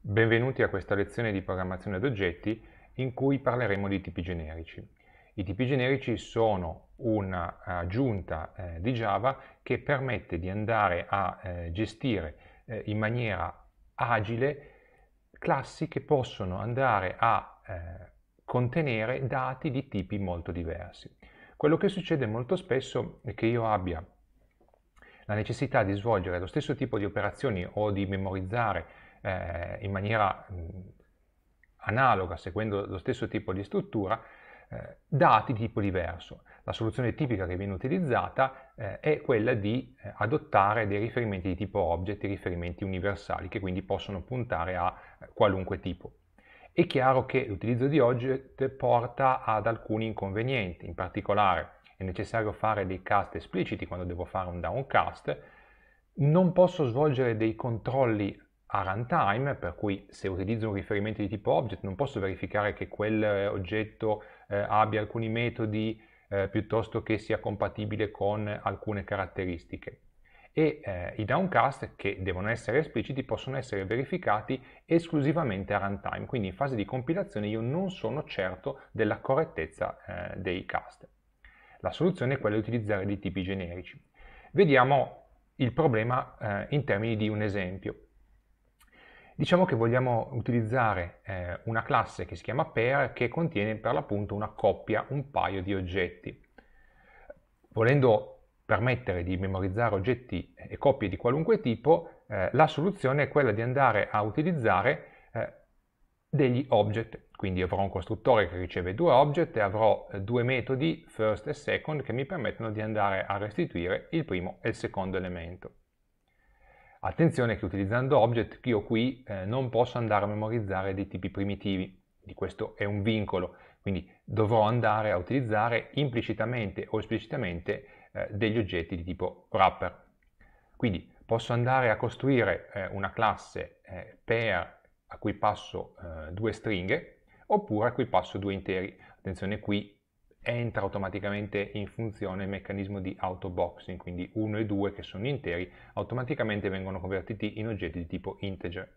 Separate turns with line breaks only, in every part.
Benvenuti a questa lezione di programmazione ad oggetti in cui parleremo di tipi generici. I tipi generici sono un'aggiunta eh, di Java che permette di andare a eh, gestire eh, in maniera agile classi che possono andare a eh, contenere dati di tipi molto diversi. Quello che succede molto spesso è che io abbia la necessità di svolgere lo stesso tipo di operazioni o di memorizzare eh, in maniera mh, analoga, seguendo lo stesso tipo di struttura, eh, dati di tipo diverso. La soluzione tipica che viene utilizzata eh, è quella di eh, adottare dei riferimenti di tipo object, riferimenti universali, che quindi possono puntare a eh, qualunque tipo. È chiaro che l'utilizzo di object porta ad alcuni inconvenienti, in particolare è necessario fare dei cast espliciti quando devo fare un downcast, non posso svolgere dei controlli a runtime, per cui se utilizzo un riferimento di tipo object non posso verificare che quell'oggetto eh, eh, abbia alcuni metodi eh, piuttosto che sia compatibile con alcune caratteristiche. E eh, i downcast che devono essere espliciti possono essere verificati esclusivamente a runtime, quindi in fase di compilazione io non sono certo della correttezza eh, dei cast. La soluzione è quella di utilizzare dei tipi generici. Vediamo il problema eh, in termini di un esempio diciamo che vogliamo utilizzare eh, una classe che si chiama pair che contiene per l'appunto una coppia, un paio di oggetti. Volendo permettere di memorizzare oggetti e coppie di qualunque tipo, eh, la soluzione è quella di andare a utilizzare eh, degli object, quindi avrò un costruttore che riceve due object e avrò eh, due metodi, first e second, che mi permettono di andare a restituire il primo e il secondo elemento. Attenzione che utilizzando object io qui eh, non posso andare a memorizzare dei tipi primitivi, di questo è un vincolo, quindi dovrò andare a utilizzare implicitamente o esplicitamente eh, degli oggetti di tipo wrapper. Quindi posso andare a costruire eh, una classe eh, per a cui passo eh, due stringhe oppure a cui passo due interi. Attenzione qui entra automaticamente in funzione il meccanismo di autoboxing, quindi 1 e 2 che sono interi automaticamente vengono convertiti in oggetti di tipo integer.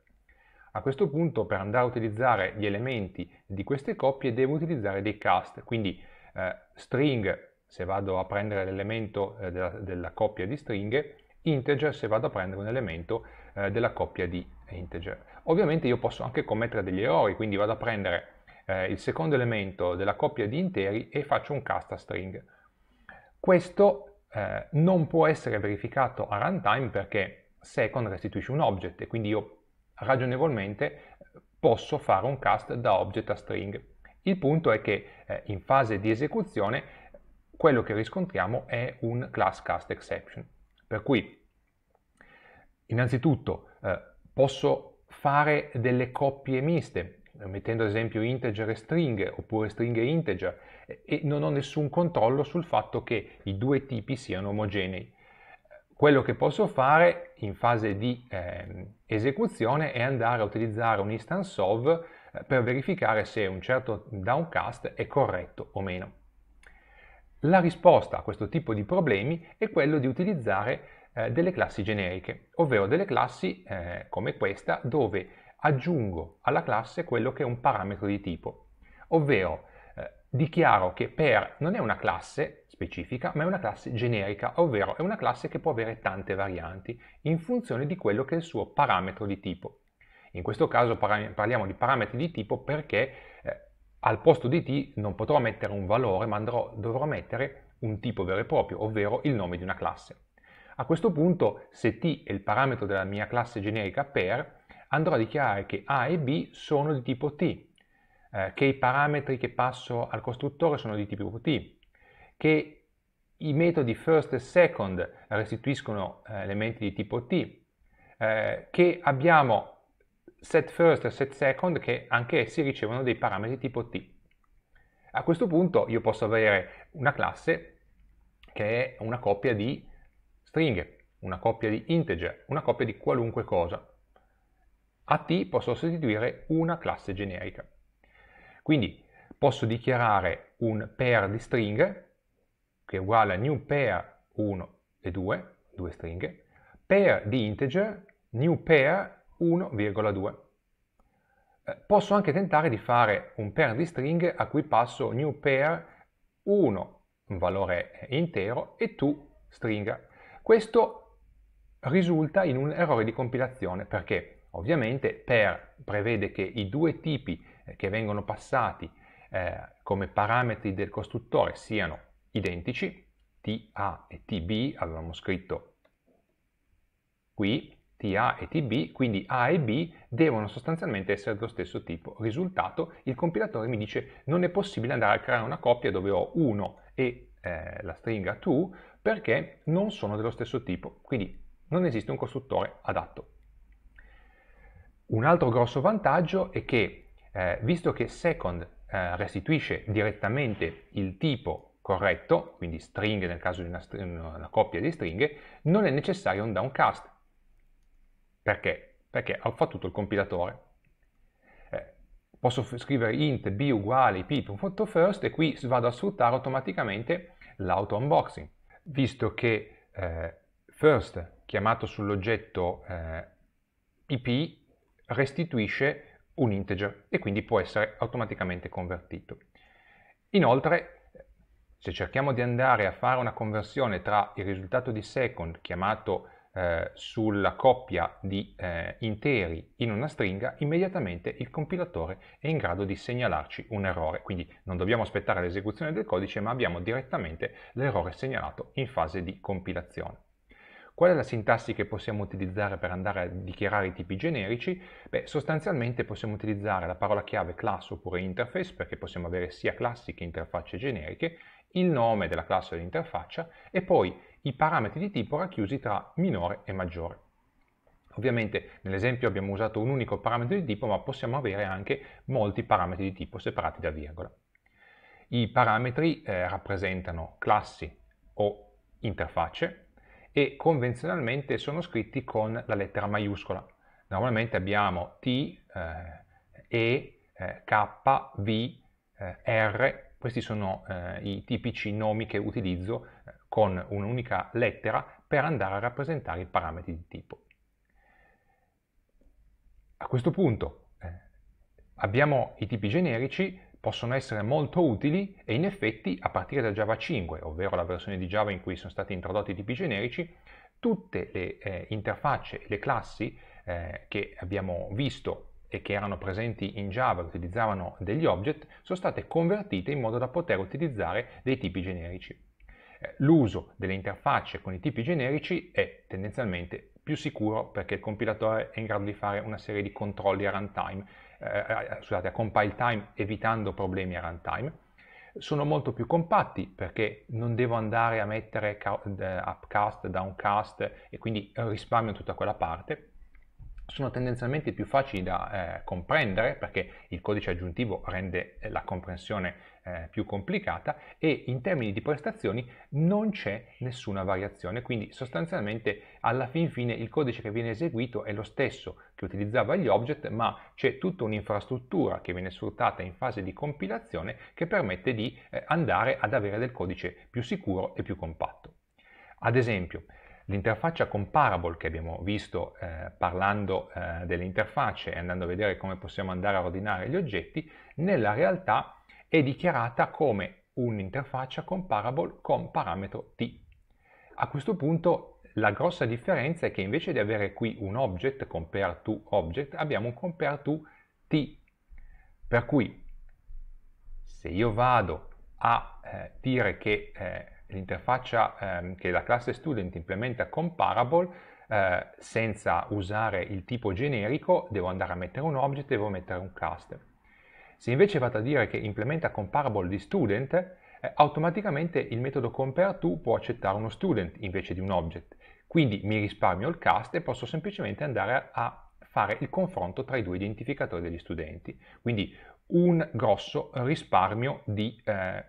A questo punto per andare a utilizzare gli elementi di queste coppie devo utilizzare dei cast, quindi eh, string se vado a prendere l'elemento eh, della, della, coppia di stringhe, integer se vado a prendere un elemento eh, della coppia di integer. Ovviamente io posso anche commettere degli errori, quindi vado a prendere eh, il secondo elemento della coppia di interi e faccio un cast a string. Questo eh, non può essere verificato a runtime perché second restituisce un object e quindi io ragionevolmente posso fare un cast da object a string. Il punto è che eh, in fase di esecuzione quello che riscontriamo è un class cast exception. Per cui innanzitutto eh, posso fare delle coppie miste mettendo ad esempio integer e string oppure string e integer e non ho nessun controllo sul fatto che i due tipi siano omogenei. Quello che posso fare in fase di eh, esecuzione è andare a utilizzare un instance of eh, per verificare se un certo downcast è corretto o meno. La risposta a questo tipo di problemi è quello di utilizzare eh, delle classi generiche, ovvero delle classi eh, come questa dove aggiungo alla classe quello che è un parametro di tipo, ovvero eh, dichiaro che per non è una classe specifica, ma è una classe generica, ovvero è una classe che può avere tante varianti in funzione di quello che è il suo parametro di tipo. In questo caso parliamo di parametri di tipo perché eh, al posto di t non potrò mettere un valore, ma andrò, dovrò mettere un tipo vero e proprio, ovvero il nome di una classe. A questo punto, se t è il parametro della mia classe generica per, andrò a dichiarare che A e B sono di tipo T, eh, che i parametri che passo al costruttore sono di tipo T, che i metodi first e second restituiscono eh, elementi di tipo T, eh, che abbiamo set first e set second che anche essi ricevono dei parametri tipo T. A questo punto io posso avere una classe che è una coppia di stringhe, una coppia di integer, una coppia di qualunque cosa a t posso sostituire una classe generica. Quindi posso dichiarare un pair di stringhe che è uguale a new pair 1 e 2, due stringhe, pair di integer, new pair 1,2. Eh, posso anche tentare di fare un pair di stringhe a cui passo new pair 1, un valore intero, e tu stringa. Questo risulta in un errore di compilazione perché Ovviamente per prevede che i due tipi eh, che vengono passati eh, come parametri del costruttore siano identici, TA e TB, avevamo scritto qui, TA e TB, quindi A e B devono sostanzialmente essere dello stesso tipo. Risultato, il compilatore mi dice non è possibile andare a creare una coppia dove ho 1 e eh, la stringa to perché non sono dello stesso tipo, quindi non esiste un costruttore adatto. Un altro grosso vantaggio è che, eh, visto che second eh, restituisce direttamente il tipo corretto, quindi string nel caso di una, una coppia di stringhe, non è necessario un downcast. Perché? Perché ho fatto tutto il compilatore. Eh, posso scrivere int b uguale ip.first e qui vado a sfruttare automaticamente l'auto unboxing, visto che eh, first chiamato sull'oggetto ip eh, restituisce un integer e quindi può essere automaticamente convertito. Inoltre, se cerchiamo di andare a fare una conversione tra il risultato di second chiamato eh, sulla coppia di eh, interi in una stringa, immediatamente il compilatore è in grado di segnalarci un errore. Quindi non dobbiamo aspettare l'esecuzione del codice, ma abbiamo direttamente l'errore segnalato in fase di compilazione. Qual è la sintassi che possiamo utilizzare per andare a dichiarare i tipi generici? Beh, sostanzialmente possiamo utilizzare la parola chiave class oppure interface, perché possiamo avere sia classi che interfacce generiche, il nome della classe dell'interfaccia e poi i parametri di tipo racchiusi tra minore e maggiore. Ovviamente nell'esempio abbiamo usato un unico parametro di tipo, ma possiamo avere anche molti parametri di tipo separati da virgola. I parametri eh, rappresentano classi o interfacce, e convenzionalmente sono scritti con la lettera maiuscola. Normalmente abbiamo T, eh, E, eh, K, V, eh, R, questi sono eh, i tipici nomi che utilizzo eh, con un'unica lettera per andare a rappresentare i parametri di tipo. A questo punto eh, abbiamo i tipi generici, possono essere molto utili e in effetti a partire da Java 5, ovvero la versione di Java in cui sono stati introdotti i tipi generici, tutte le eh, interfacce e le classi eh, che abbiamo visto e che erano presenti in Java, utilizzavano degli object, sono state convertite in modo da poter utilizzare dei tipi generici. Eh, l'uso delle interfacce con i tipi generici è tendenzialmente più sicuro perché il compilatore è in grado di fare una serie di controlli a runtime eh, eh, scusate, a compile time evitando problemi a runtime. Sono molto più compatti perché non devo andare a mettere upcast, downcast e quindi risparmio tutta quella parte sono tendenzialmente più facili da eh, comprendere perché il codice aggiuntivo rende eh, la comprensione eh, più complicata e in termini di prestazioni non c'è nessuna variazione, quindi sostanzialmente alla fin fine il codice che viene eseguito è lo stesso che utilizzava gli object, ma c'è tutta un'infrastruttura che viene sfruttata in fase di compilazione che permette di eh, andare ad avere del codice più sicuro e più compatto. Ad esempio, L'interfaccia comparable che abbiamo visto eh, parlando eh, delle interfacce e andando a vedere come possiamo andare a ordinare gli oggetti, nella realtà è dichiarata come un'interfaccia comparable con parametro t. A questo punto la grossa differenza è che invece di avere qui un object, compare to object, abbiamo un compare to t. Per cui se io vado a eh, dire che eh, l'interfaccia ehm, che la classe student implementa comparable eh, senza usare il tipo generico devo andare a mettere un object e devo mettere un cluster. Se invece vado a dire che implementa comparable di student, eh, automaticamente il metodo compareTo può accettare uno student invece di un object. Quindi mi risparmio il cast e posso semplicemente andare a fare il confronto tra i due identificatori degli studenti. Quindi un grosso risparmio di eh,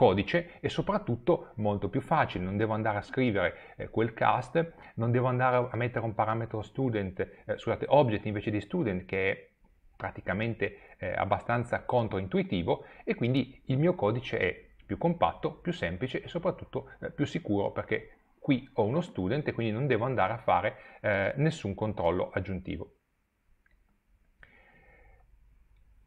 codice e soprattutto molto più facile, non devo andare a scrivere eh, quel cast, non devo andare a mettere un parametro student, eh, scusate, object invece di student che è praticamente eh, abbastanza controintuitivo e quindi il mio codice è più compatto, più semplice e soprattutto eh, più sicuro perché qui ho uno student e quindi non devo andare a fare eh, nessun controllo aggiuntivo.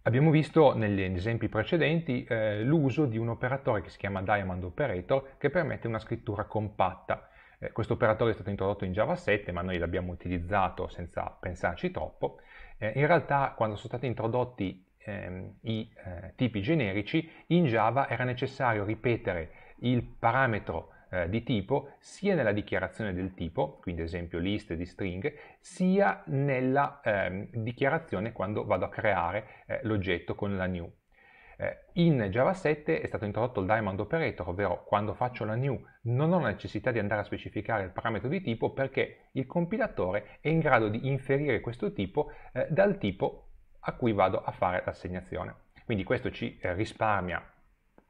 Abbiamo visto negli esempi precedenti eh, l'uso di un operatore che si chiama Diamond Operator che permette una scrittura compatta. Eh, questo operatore è stato introdotto in Java 7 ma noi l'abbiamo utilizzato senza pensarci troppo. Eh, in realtà quando sono stati introdotti ehm, i eh, tipi generici in Java era necessario ripetere il parametro eh, di tipo sia nella dichiarazione del tipo, quindi ad esempio list di string, sia nella eh, dichiarazione quando vado a creare eh, l'oggetto con la new. Eh, in Java 7 è stato introdotto il diamond operator, ovvero quando faccio la new non ho la necessità di andare a specificare il parametro di tipo perché il compilatore è in grado di inferire questo tipo eh, dal tipo a cui vado a fare l'assegnazione. Quindi questo ci eh, risparmia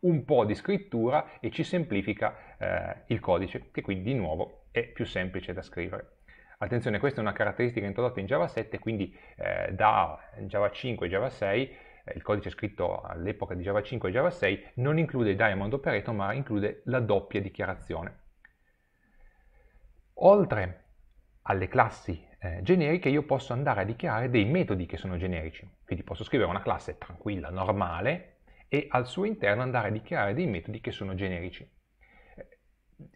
un po' di scrittura e ci semplifica eh, il codice, che quindi di nuovo è più semplice da scrivere. Attenzione, questa è una caratteristica introdotta in Java 7, quindi eh, da Java 5 e Java 6, eh, il codice scritto all'epoca di Java 5 e Java 6, non include il Diamond Operator, ma include la doppia dichiarazione. Oltre alle classi eh, generiche io posso andare a dichiarare dei metodi che sono generici, quindi posso scrivere una classe tranquilla, normale, e al suo interno andare a dichiarare dei metodi che sono generici. Eh,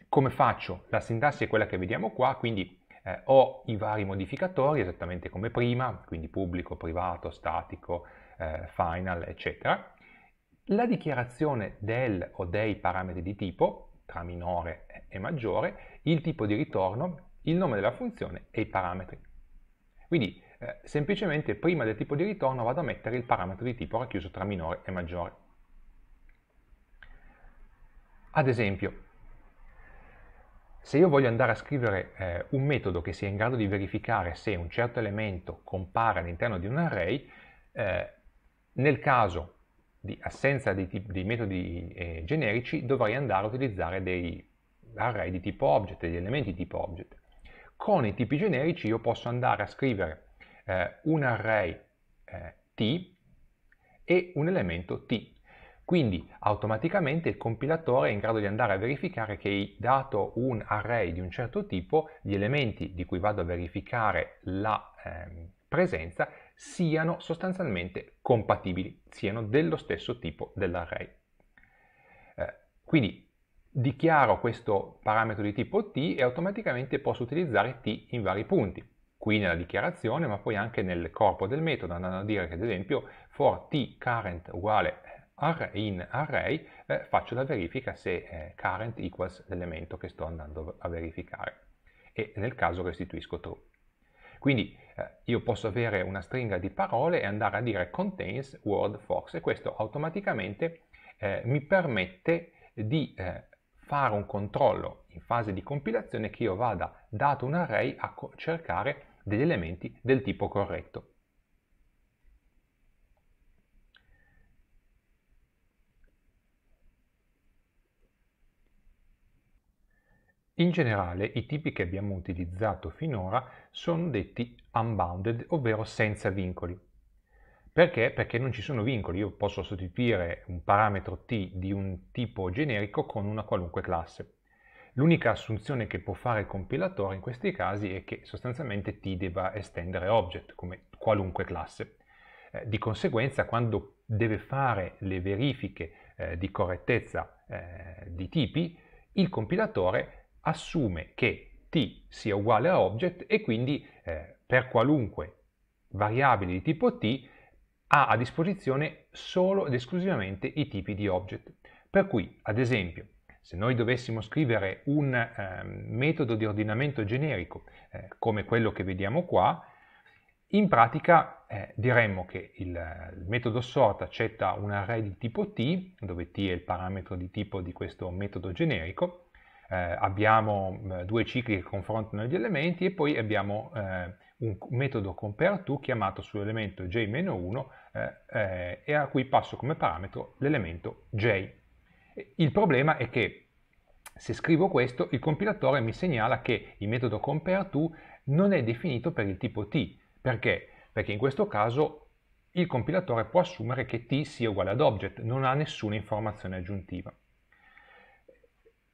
come faccio? La sintassi è quella che vediamo qua, quindi eh, ho i vari modificatori esattamente come prima, quindi pubblico, privato, statico, eh, final, eccetera. La dichiarazione del o dei parametri di tipo, tra minore e maggiore, il tipo di ritorno, il nome della funzione e i parametri. Quindi eh, semplicemente prima del tipo di ritorno vado a mettere il parametro di tipo racchiuso tra minore e maggiore. Ad esempio, se io voglio andare a scrivere eh, un metodo che sia in grado di verificare se un certo elemento compare all'interno di un array, eh, nel caso di assenza di, di metodi eh, generici dovrei andare a utilizzare dei array di tipo object, degli elementi di tipo object. Con i tipi generici io posso andare a scrivere eh, un array eh, t e un elemento t quindi automaticamente il compilatore è in grado di andare a verificare che dato un array di un certo tipo, gli elementi di cui vado a verificare la eh, presenza siano sostanzialmente compatibili, siano dello stesso tipo dell'array. Eh, quindi dichiaro questo parametro di tipo t e automaticamente posso utilizzare t in vari punti qui nella dichiarazione ma poi anche nel corpo del metodo andando a dire che ad esempio for t current uguale array in array eh, faccio la verifica se eh, current equals l'elemento che sto andando a verificare e nel caso restituisco true. Quindi eh, io posso avere una stringa di parole e andare a dire contains word fox e questo automaticamente eh, mi permette di eh, fare un controllo in fase di compilazione che io vada, dato un array, a cercare degli elementi del tipo corretto. In generale i tipi che abbiamo utilizzato finora sono detti unbounded, ovvero senza vincoli. Perché? Perché non ci sono vincoli, io posso sostituire un parametro t di un tipo generico con una qualunque classe. L'unica assunzione che può fare il compilatore in questi casi è che sostanzialmente t debba estendere object come qualunque classe. Eh, di conseguenza quando deve fare le verifiche eh, di correttezza eh, di tipi, il compilatore assume che t sia uguale a object e quindi eh, per qualunque variabile di tipo t ha a disposizione solo ed esclusivamente i tipi di object. Per cui, ad esempio, se noi dovessimo scrivere un eh, metodo di ordinamento generico eh, come quello che vediamo qua, in pratica eh, diremmo che il, il, metodo sort accetta un array di tipo t, dove t è il parametro di tipo di questo metodo generico, eh, abbiamo due cicli che confrontano gli elementi e poi abbiamo eh, un metodo compareTo chiamato sull'elemento j-1 eh, eh, e a cui passo come parametro l'elemento j. Il problema è che se scrivo questo il compilatore mi segnala che il metodo compareTo non è definito per il tipo t. Perché? Perché in questo caso il compilatore può assumere che t sia uguale ad object, non ha nessuna informazione aggiuntiva.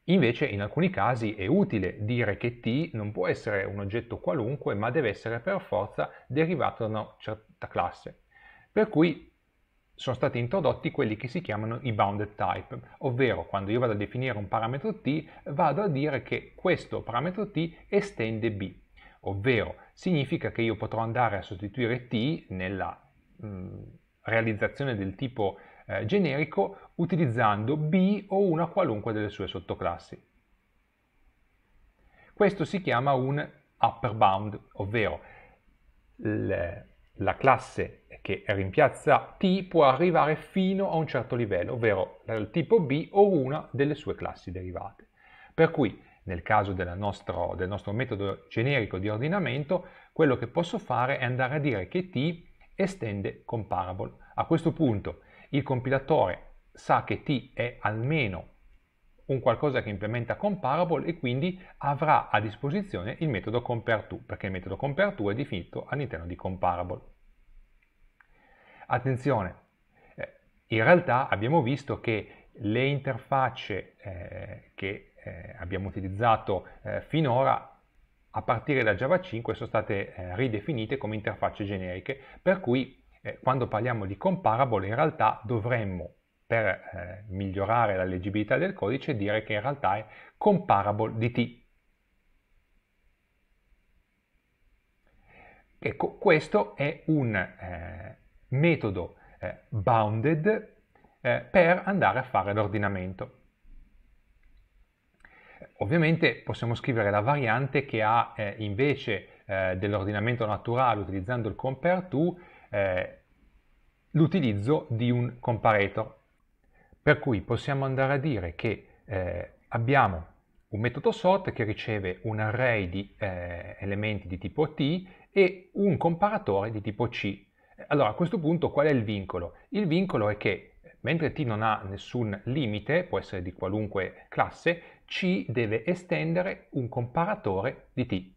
Invece in alcuni casi è utile dire che t non può essere un oggetto qualunque ma deve essere per forza derivato da una certa classe. Per cui sono stati introdotti quelli che si chiamano i bounded type, ovvero quando io vado a definire un parametro t vado a dire che questo parametro t estende b, ovvero significa che io potrò andare a sostituire t nella mh, mm, realizzazione del tipo eh, generico utilizzando B o una qualunque delle sue sottoclassi. Questo si chiama un upper bound, ovvero la classe che rimpiazza T può arrivare fino a un certo livello, ovvero dal tipo B o una delle sue classi derivate. Per cui nel caso nostro, del nostro metodo generico di ordinamento, quello che posso fare è andare a dire che T estende comparable. A questo punto il compilatore sa che t è almeno un qualcosa che implementa comparable e quindi avrà a disposizione il metodo compareTo, perché il metodo compareTo è definito all'interno di comparable. Attenzione, eh, in realtà abbiamo visto che le interfacce eh, che eh, abbiamo utilizzato finora a partire da Java 5 sono state ridefinite come interfacce generiche, per cui eh, quando parliamo di comparable in realtà dovremmo per eh, migliorare la leggibilità del codice dire che in realtà è comparable di t. Ecco, questo è un eh, metodo eh, bounded eh, per andare a fare l'ordinamento. Ovviamente possiamo scrivere la variante che ha eh, invece dell'ordinamento naturale utilizzando il compare to eh, l'utilizzo di un comparator. Per cui possiamo andare a dire che eh, abbiamo un metodo sort che riceve un array di eh, elementi di tipo t e un comparatore di tipo c. Allora a questo punto qual è il vincolo? Il vincolo è che mentre t non ha nessun limite, può essere di qualunque classe, c deve estendere un comparatore di t.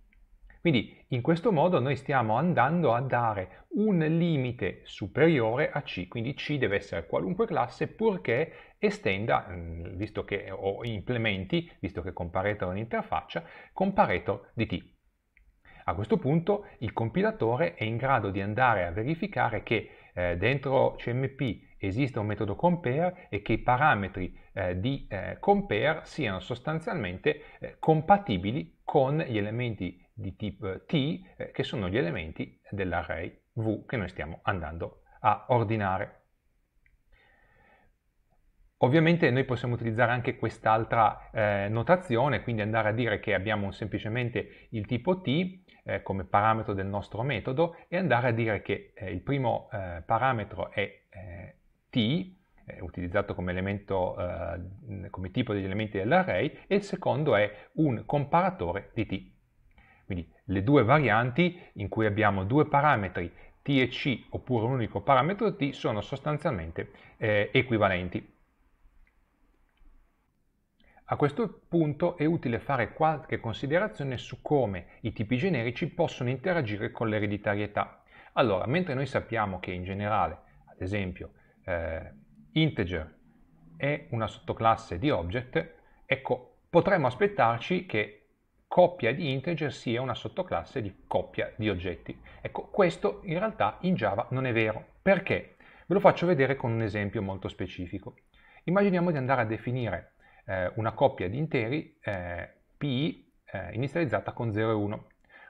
Quindi in questo modo noi stiamo andando a dare un limite superiore a C, quindi C deve essere qualunque classe purché estenda, mm, visto che, o implementi, visto che comparator è un'interfaccia, comparator di T. A questo punto il compilatore è in grado di andare a verificare che eh, dentro CMP esiste un metodo compare e che i parametri eh, di eh, compare siano sostanzialmente eh, compatibili con gli elementi di tipo t, eh, che sono gli elementi dell'array v che noi stiamo andando a ordinare. Ovviamente noi possiamo utilizzare anche quest'altra eh, notazione, quindi andare a dire che abbiamo semplicemente il tipo t eh, come parametro del nostro metodo e andare a dire che eh, il primo eh, parametro è eh, t, utilizzato come, elemento, eh, come tipo degli elementi dell'array, e il secondo è un comparatore di t. Quindi le due varianti in cui abbiamo due parametri t e c oppure un unico parametro t sono sostanzialmente eh, equivalenti. A questo punto è utile fare qualche considerazione su come i tipi generici possono interagire con l'ereditarietà. Allora, mentre noi sappiamo che in generale, ad esempio, eh, integer è una sottoclasse di object, ecco, potremmo aspettarci che coppia di integer sia una sottoclasse di coppia di oggetti. Ecco, questo in realtà in Java non è vero. Perché? Ve lo faccio vedere con un esempio molto specifico. Immaginiamo di andare a definire eh, una coppia di interi eh, pi eh, inizializzata con 0 e 1.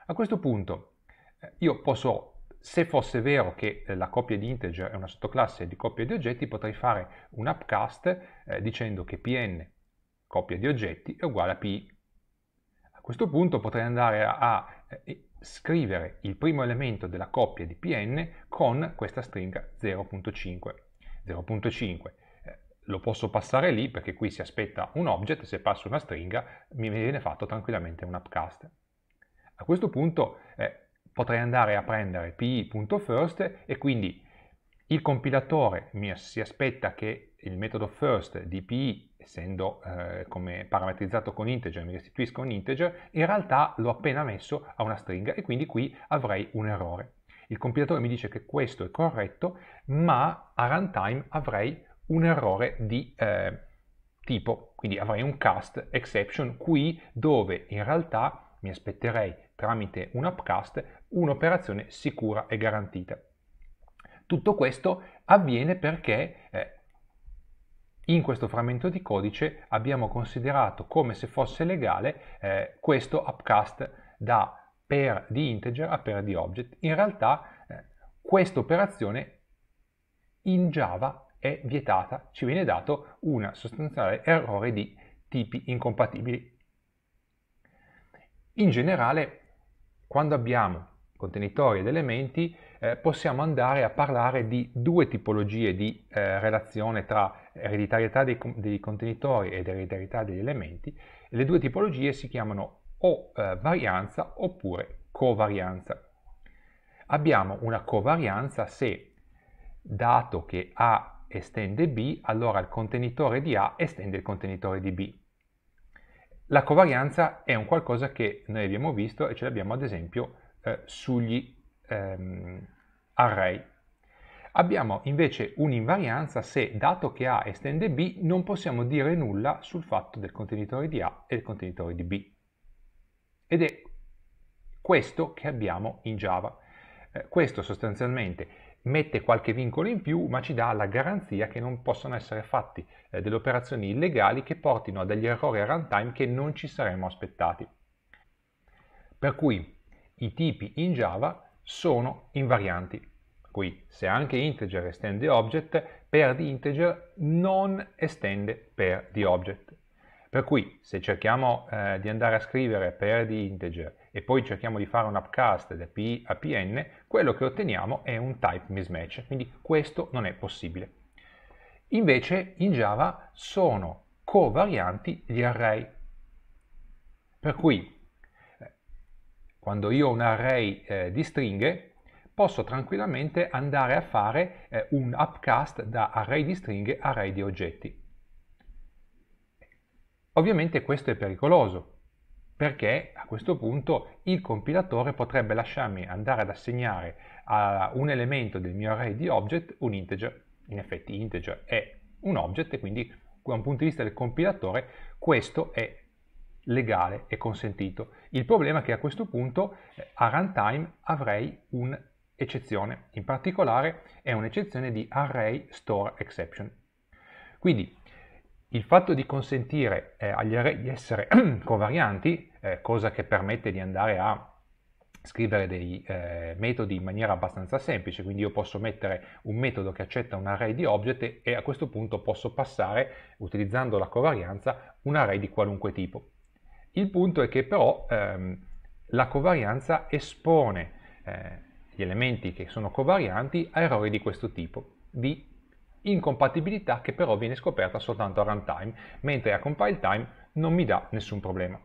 A questo punto eh, io posso se fosse vero che eh, la coppia di integer è una sottoclasse di coppia di oggetti, potrei fare un upcast eh, dicendo che pn coppia di oggetti è uguale a pi questo punto potrei andare a, a eh, scrivere il primo elemento della coppia di pn con questa stringa 0.5. 0.5 eh, lo posso passare lì perché qui si aspetta un object, se passo una stringa mi viene fatto tranquillamente un upcast. A questo punto eh, potrei andare a prendere pi.first e quindi il compilatore mi, si aspetta che il metodo first di PI, essendo eh, come parametrizzato con integer, mi restituisca un integer, in realtà l'ho appena messo a una stringa e quindi qui avrei un errore. Il compilatore mi dice che questo è corretto, ma a runtime avrei un errore di eh, tipo, quindi avrei un cast exception qui dove in realtà mi aspetterei tramite un upcast un'operazione sicura e garantita. Tutto questo avviene perché eh, in questo frammento di codice abbiamo considerato come se fosse legale eh, questo upcast da pair di integer a pair di object. In realtà eh, questa operazione in Java è vietata, ci viene dato un sostanziale errore di tipi incompatibili. In generale, quando abbiamo contenitori ed elementi, eh, possiamo andare a parlare di due tipologie di eh, relazione tra ereditarietà dei, dei contenitori ed ereditarietà degli elementi, le due tipologie si chiamano o eh, varianza oppure covarianza. Abbiamo una covarianza se dato che A estende B, allora il contenitore di A estende il contenitore di B. La covarianza è un qualcosa che noi abbiamo visto e ce l'abbiamo ad esempio eh, sugli ehm, array Abbiamo invece un'invarianza se, dato che A estende B, non possiamo dire nulla sul fatto del contenitore di A e del contenitore di B. Ed è questo che abbiamo in Java. Eh, questo sostanzialmente mette qualche vincolo in più, ma ci dà la garanzia che non possono essere fatti eh, delle operazioni illegali che portino a degli errori a runtime che non ci saremmo aspettati. Per cui i tipi in Java sono invarianti, qui se anche integer estende object, per di integer non estende per di object. Per cui se cerchiamo eh, di andare a scrivere per di integer e poi cerchiamo di fare un upcast da p a pn, quello che otteniamo è un type mismatch, quindi questo non è possibile. Invece in Java sono covarianti gli array. Per cui eh, quando io ho un array eh, di stringhe, posso tranquillamente andare a fare eh, un upcast da array di stringhe a array di oggetti. Ovviamente questo è pericoloso, perché a questo punto il compilatore potrebbe lasciarmi andare ad assegnare a un elemento del mio array di object un integer. In effetti integer è un object e quindi da un punto di vista del compilatore questo è legale e consentito. Il problema è che a questo punto eh, a runtime avrei un eccezione, in particolare è un'eccezione di array store exception. Quindi il fatto di consentire eh, agli array di essere covarianti, eh, cosa che permette di andare a scrivere dei eh, metodi in maniera abbastanza semplice, quindi io posso mettere un metodo che accetta un array di object e a questo punto posso passare, utilizzando la covarianza, un array di qualunque tipo. Il punto è che però ehm, la covarianza espone eh, gli elementi che sono covarianti a errori di questo tipo, di incompatibilità che però viene scoperta soltanto a runtime, mentre a compile time non mi dà nessun problema.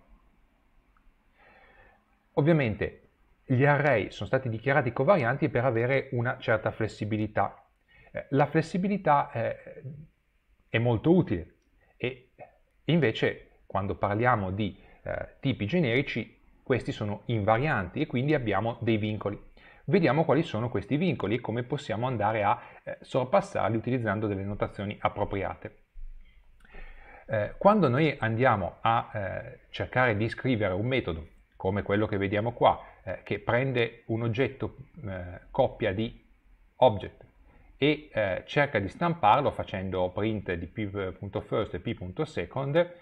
Ovviamente gli array sono stati dichiarati covarianti per avere una certa flessibilità. Eh, la flessibilità eh, è molto utile e invece quando parliamo di eh, tipi generici questi sono invarianti e quindi abbiamo dei vincoli vediamo quali sono questi vincoli e come possiamo andare a eh, sorpassarli utilizzando delle notazioni appropriate. Eh, quando noi andiamo a eh, cercare di scrivere un metodo come quello che vediamo qua, eh, che prende un oggetto eh, coppia di object e eh, cerca di stamparlo facendo print di p.first e p.second,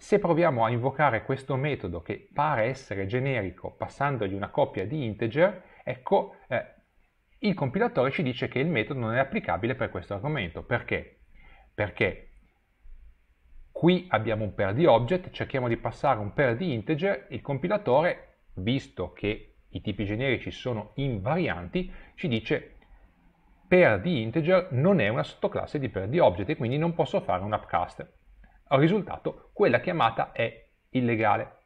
se proviamo a invocare questo metodo che pare essere generico passandogli una coppia di integer, ecco eh, il compilatore ci dice che il metodo non è applicabile per questo argomento. Perché? Perché qui abbiamo un pair di object, cerchiamo di passare un pair di integer, il compilatore, visto che i tipi generici sono invarianti, ci dice pair di integer non è una sottoclasse di pair di object e quindi non posso fare un upcast al risultato quella chiamata è illegale.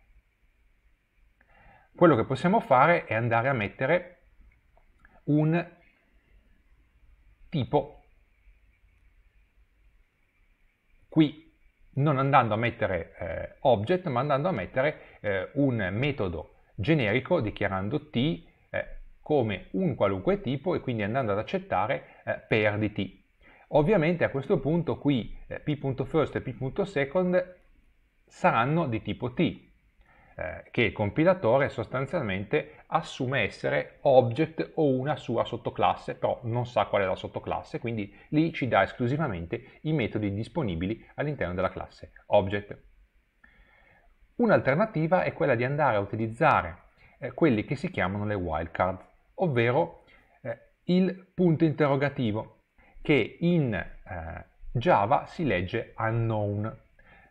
Quello che possiamo fare è andare a mettere un tipo qui non andando a mettere eh, object ma andando a mettere eh, un metodo generico dichiarando t eh, come un qualunque tipo e quindi andando ad accettare eh, per di t Ovviamente a questo punto qui eh, p.first e p.second saranno di tipo t, eh, che il compilatore sostanzialmente assume essere object o una sua sottoclasse, però non sa qual è la sottoclasse, quindi lì ci dà esclusivamente i metodi disponibili all'interno della classe object. Un'alternativa è quella di andare a utilizzare eh, quelli che si chiamano le wildcard, ovvero eh, il punto interrogativo, che in eh, Java si legge unknown.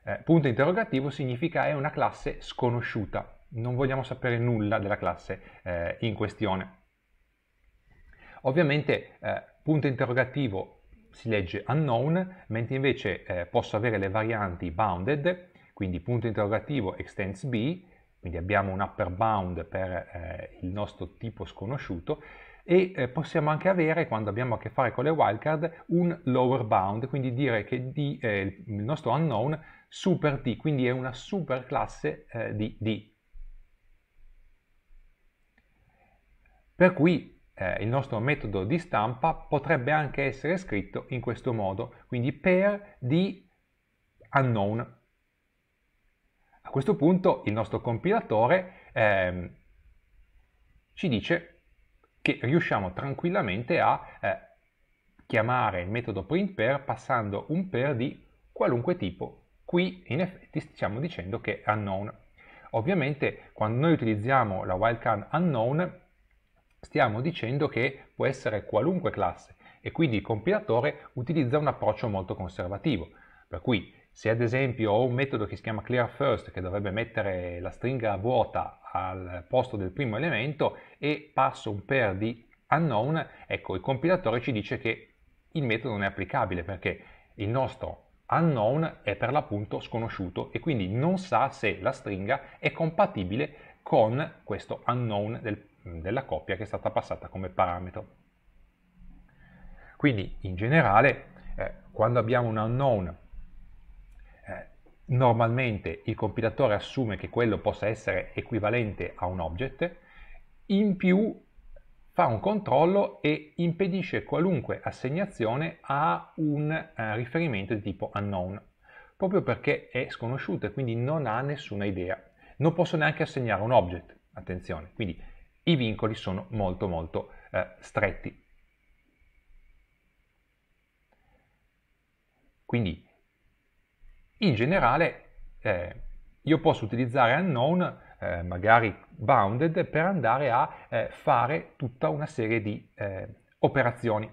Eh, punto interrogativo significa è una classe sconosciuta, non vogliamo sapere nulla della classe eh, in questione. Ovviamente eh, punto interrogativo si legge unknown, mentre invece eh, posso avere le varianti bounded, quindi punto interrogativo extends b, quindi abbiamo un upper bound per eh, il nostro tipo sconosciuto, e eh, possiamo anche avere, quando abbiamo a che fare con le wildcard, un lower bound, quindi dire che D, eh, il nostro unknown super D, quindi è una super classe eh, di D. Per cui eh, il nostro metodo di stampa potrebbe anche essere scritto in questo modo, quindi per di unknown. A questo punto il nostro compilatore ehm, ci dice che riusciamo tranquillamente a eh, chiamare il metodo print per passando un per di qualunque tipo. Qui in effetti stiamo dicendo che è unknown. Ovviamente quando noi utilizziamo la wildcard unknown stiamo dicendo che può essere qualunque classe e quindi il compilatore utilizza un approccio molto conservativo. Per cui se ad esempio ho un metodo che si chiama clear first che dovrebbe mettere la stringa vuota al posto del primo elemento e passo un pair di unknown, ecco il compilatore ci dice che il metodo non è applicabile perché il nostro unknown è per l'appunto sconosciuto e quindi non sa se la stringa è compatibile con questo unknown del, della coppia che è stata passata come parametro. Quindi in generale eh, quando abbiamo un unknown normalmente il compilatore assume che quello possa essere equivalente a un object, in più fa un controllo e impedisce qualunque assegnazione a un eh, riferimento di tipo unknown, proprio perché è sconosciuto e quindi non ha nessuna idea. Non posso neanche assegnare un object, attenzione, quindi i vincoli sono molto molto eh, stretti. Quindi in generale eh, io posso utilizzare unknown, eh, magari bounded, per andare a eh, fare tutta una serie di eh, operazioni.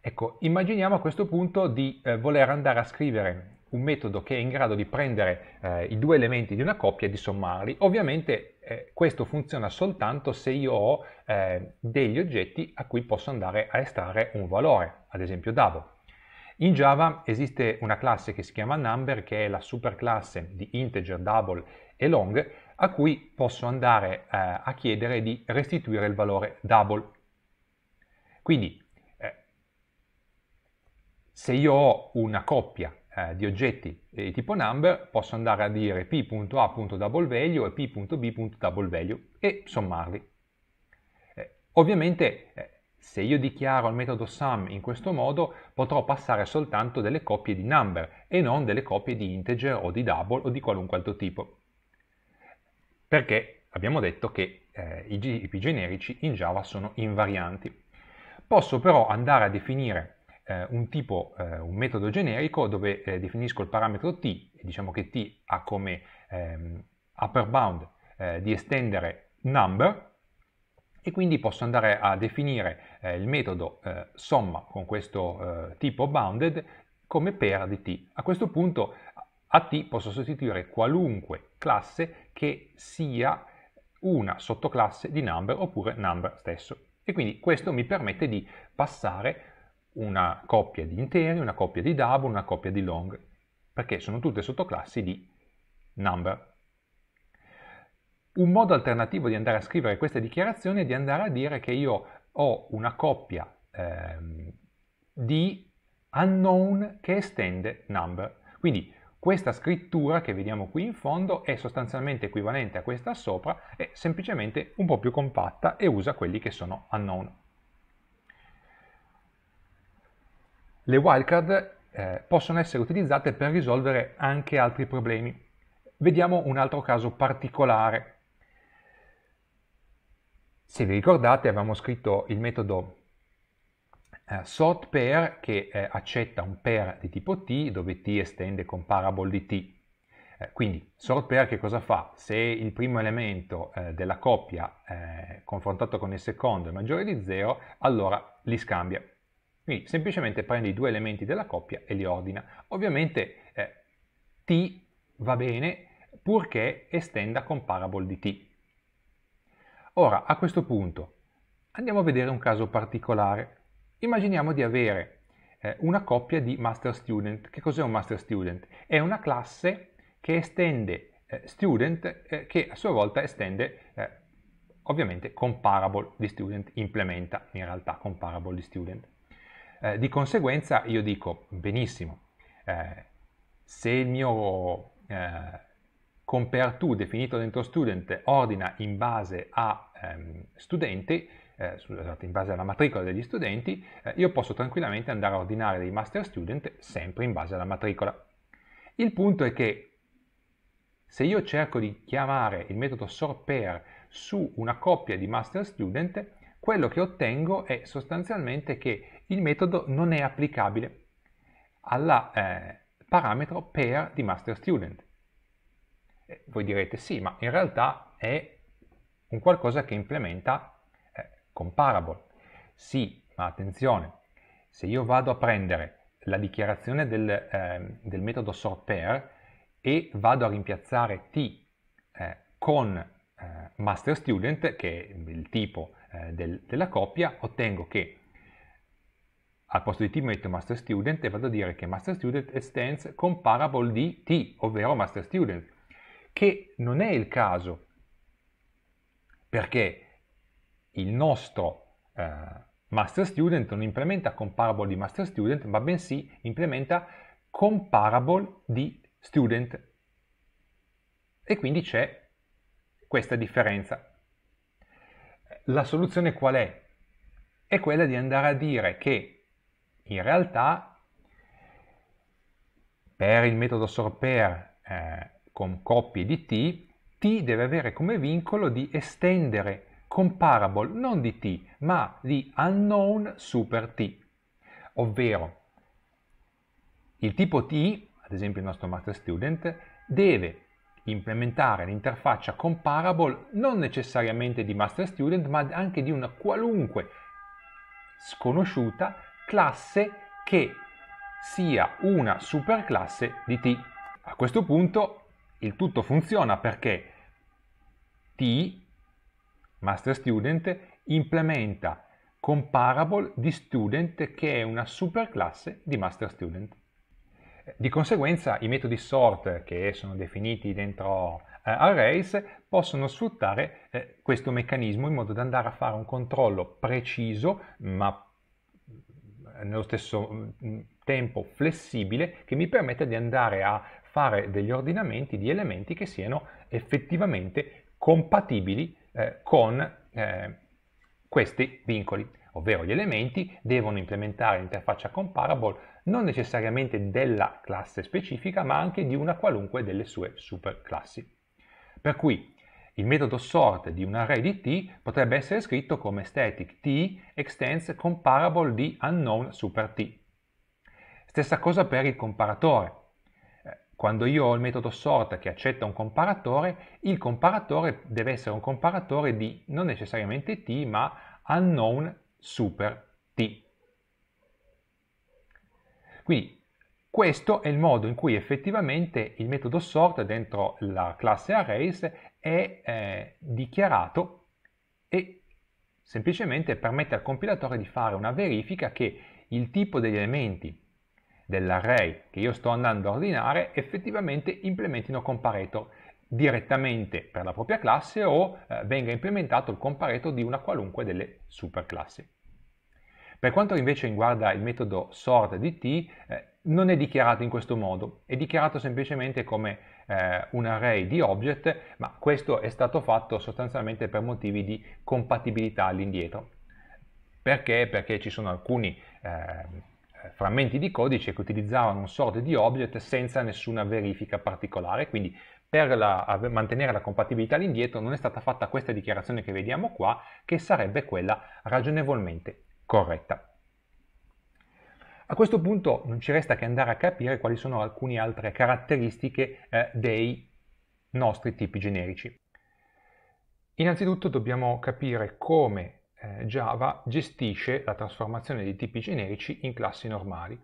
Ecco, immaginiamo a questo punto di eh, voler andare a scrivere un metodo che è in grado di prendere eh, i due elementi di una coppia e di sommarli. Ovviamente eh, questo funziona soltanto se io ho eh, degli oggetti a cui posso andare a estrarre un valore, ad esempio dado. In Java esiste una classe che si chiama number, che è la superclasse di integer, double e long, a cui posso andare eh, a chiedere di restituire il valore double. Quindi, eh, se io ho una coppia eh, di oggetti eh, di tipo number posso andare a dire p.a.doubleValue e p.b.doubleValue e sommarli. Eh, ovviamente eh, se io dichiaro il metodo sum in questo modo potrò passare soltanto delle coppie di number e non delle coppie di integer o di double o di qualunque altro tipo. Perché abbiamo detto che eh, i tipi generici in Java sono invarianti. Posso però andare a definire eh, un tipo, eh, un metodo generico dove eh, definisco il parametro t, e diciamo che t ha come ehm, upper bound eh, di estendere number, e quindi posso andare a definire eh, il metodo eh, somma con questo tipo bounded come pair di t. A questo punto a t posso sostituire qualunque classe che sia una sottoclasse di number oppure number stesso. E quindi questo mi permette di passare una coppia di interi, una coppia di double, una coppia di long, perché sono tutte sottoclassi di number. Un modo alternativo di andare a scrivere queste dichiarazioni è di andare a dire che io ho una coppia ehm, di unknown che estende number. Quindi questa scrittura che vediamo qui in fondo è sostanzialmente equivalente a questa sopra, è semplicemente un po' più compatta e usa quelli che sono unknown. Le wildcard eh, possono essere utilizzate per risolvere anche altri problemi. Vediamo un altro caso particolare. Se vi ricordate avevamo scritto il metodo eh, sort pair che eh, accetta un pair di tipo t dove t estende comparable di t. Eh, quindi sort pair che cosa fa? Se il primo elemento eh, della coppia eh, confrontato con il secondo è maggiore di 0, allora li scambia. Quindi semplicemente prendi i due elementi della coppia e li ordina. Ovviamente eh, t va bene purché estenda con parabol di t. Ora, a questo punto, andiamo a vedere un caso particolare. Immaginiamo di avere eh, una coppia di master student. Che cos'è un master student? È una classe che estende eh, student eh, che a sua volta estende eh, ovviamente comparable di student, implementa in realtà comparable di student. Eh, di conseguenza io dico, benissimo, eh, se il mio eh, compertù definito dentro student ordina in base a ehm, studenti, eh, scusate, esatto, in base alla matricola degli studenti, eh, io posso tranquillamente andare a ordinare dei master student sempre in base alla matricola. Il punto è che se io cerco di chiamare il metodo sortPair su una coppia di master student, quello che ottengo è sostanzialmente che il metodo non è applicabile al eh, parametro pair di master student. E eh, voi direte sì, ma in realtà è un qualcosa che implementa eh, comparable. Sì, ma attenzione, se io vado a prendere la dichiarazione del, eh, del metodo sort pair e vado a rimpiazzare t eh, con eh, master student, che è il tipo del, della coppia, ottengo che al posto di t metto master student e vado a dire che master student extends comparable di t, ovvero master student, che non è il caso, perché il nostro eh, master student non implementa comparable di master student, ma bensì implementa comparable di student. E quindi c'è questa differenza. La soluzione qual è? È quella di andare a dire che in realtà per il metodo sorpair eh, con coppie di t, t deve avere come vincolo di estendere comparable non di t, ma di unknown super t, ovvero il tipo t, ad esempio il nostro master student, deve implementare l'interfaccia comparable non necessariamente di master student ma anche di una qualunque sconosciuta classe che sia una superclasse di T. A questo punto il tutto funziona perché T, master student, implementa comparable di student che è una superclasse di master student. Di conseguenza i metodi sort che sono definiti dentro eh, arrays possono sfruttare eh, questo meccanismo in modo da andare a fare un controllo preciso ma nello stesso mm, tempo flessibile che mi permetta di andare a fare degli ordinamenti di elementi che siano effettivamente compatibili eh, con eh, questi vincoli, ovvero gli elementi devono implementare l'interfaccia comparable non necessariamente della classe specifica ma anche di una qualunque delle sue superclassi. Per cui il metodo sort di un array di t potrebbe essere scritto come static t extends comparable di unknown super t. Stessa cosa per il comparatore. Eh, quando io ho il metodo sort che accetta un comparatore, il comparatore deve essere un comparatore di non necessariamente t, ma unknown super t. Quindi questo è il modo in cui effettivamente il metodo sort dentro la classe arrays è eh, dichiarato e semplicemente permette al compilatore di fare una verifica che il tipo degli elementi dell'array che io sto andando a ordinare effettivamente implementino comparator direttamente per la propria classe o eh, venga implementato il comparator di una qualunque delle superclassi. Per quanto invece riguarda il metodo sortdt, eh, non è dichiarato in questo modo, è dichiarato semplicemente come eh, un array di object, ma questo è stato fatto sostanzialmente per motivi di compatibilità all'indietro. Perché? Perché ci sono alcuni eh, frammenti di codice che utilizzavano un sort di object senza nessuna verifica particolare, quindi per la, mantenere la compatibilità all'indietro non è stata fatta questa dichiarazione che vediamo qua, che sarebbe quella ragionevolmente corretta. A questo punto non ci resta che andare a capire quali sono alcune altre caratteristiche eh, dei nostri tipi generici. Innanzitutto dobbiamo capire come eh, Java gestisce la trasformazione di tipi generici in classi normali.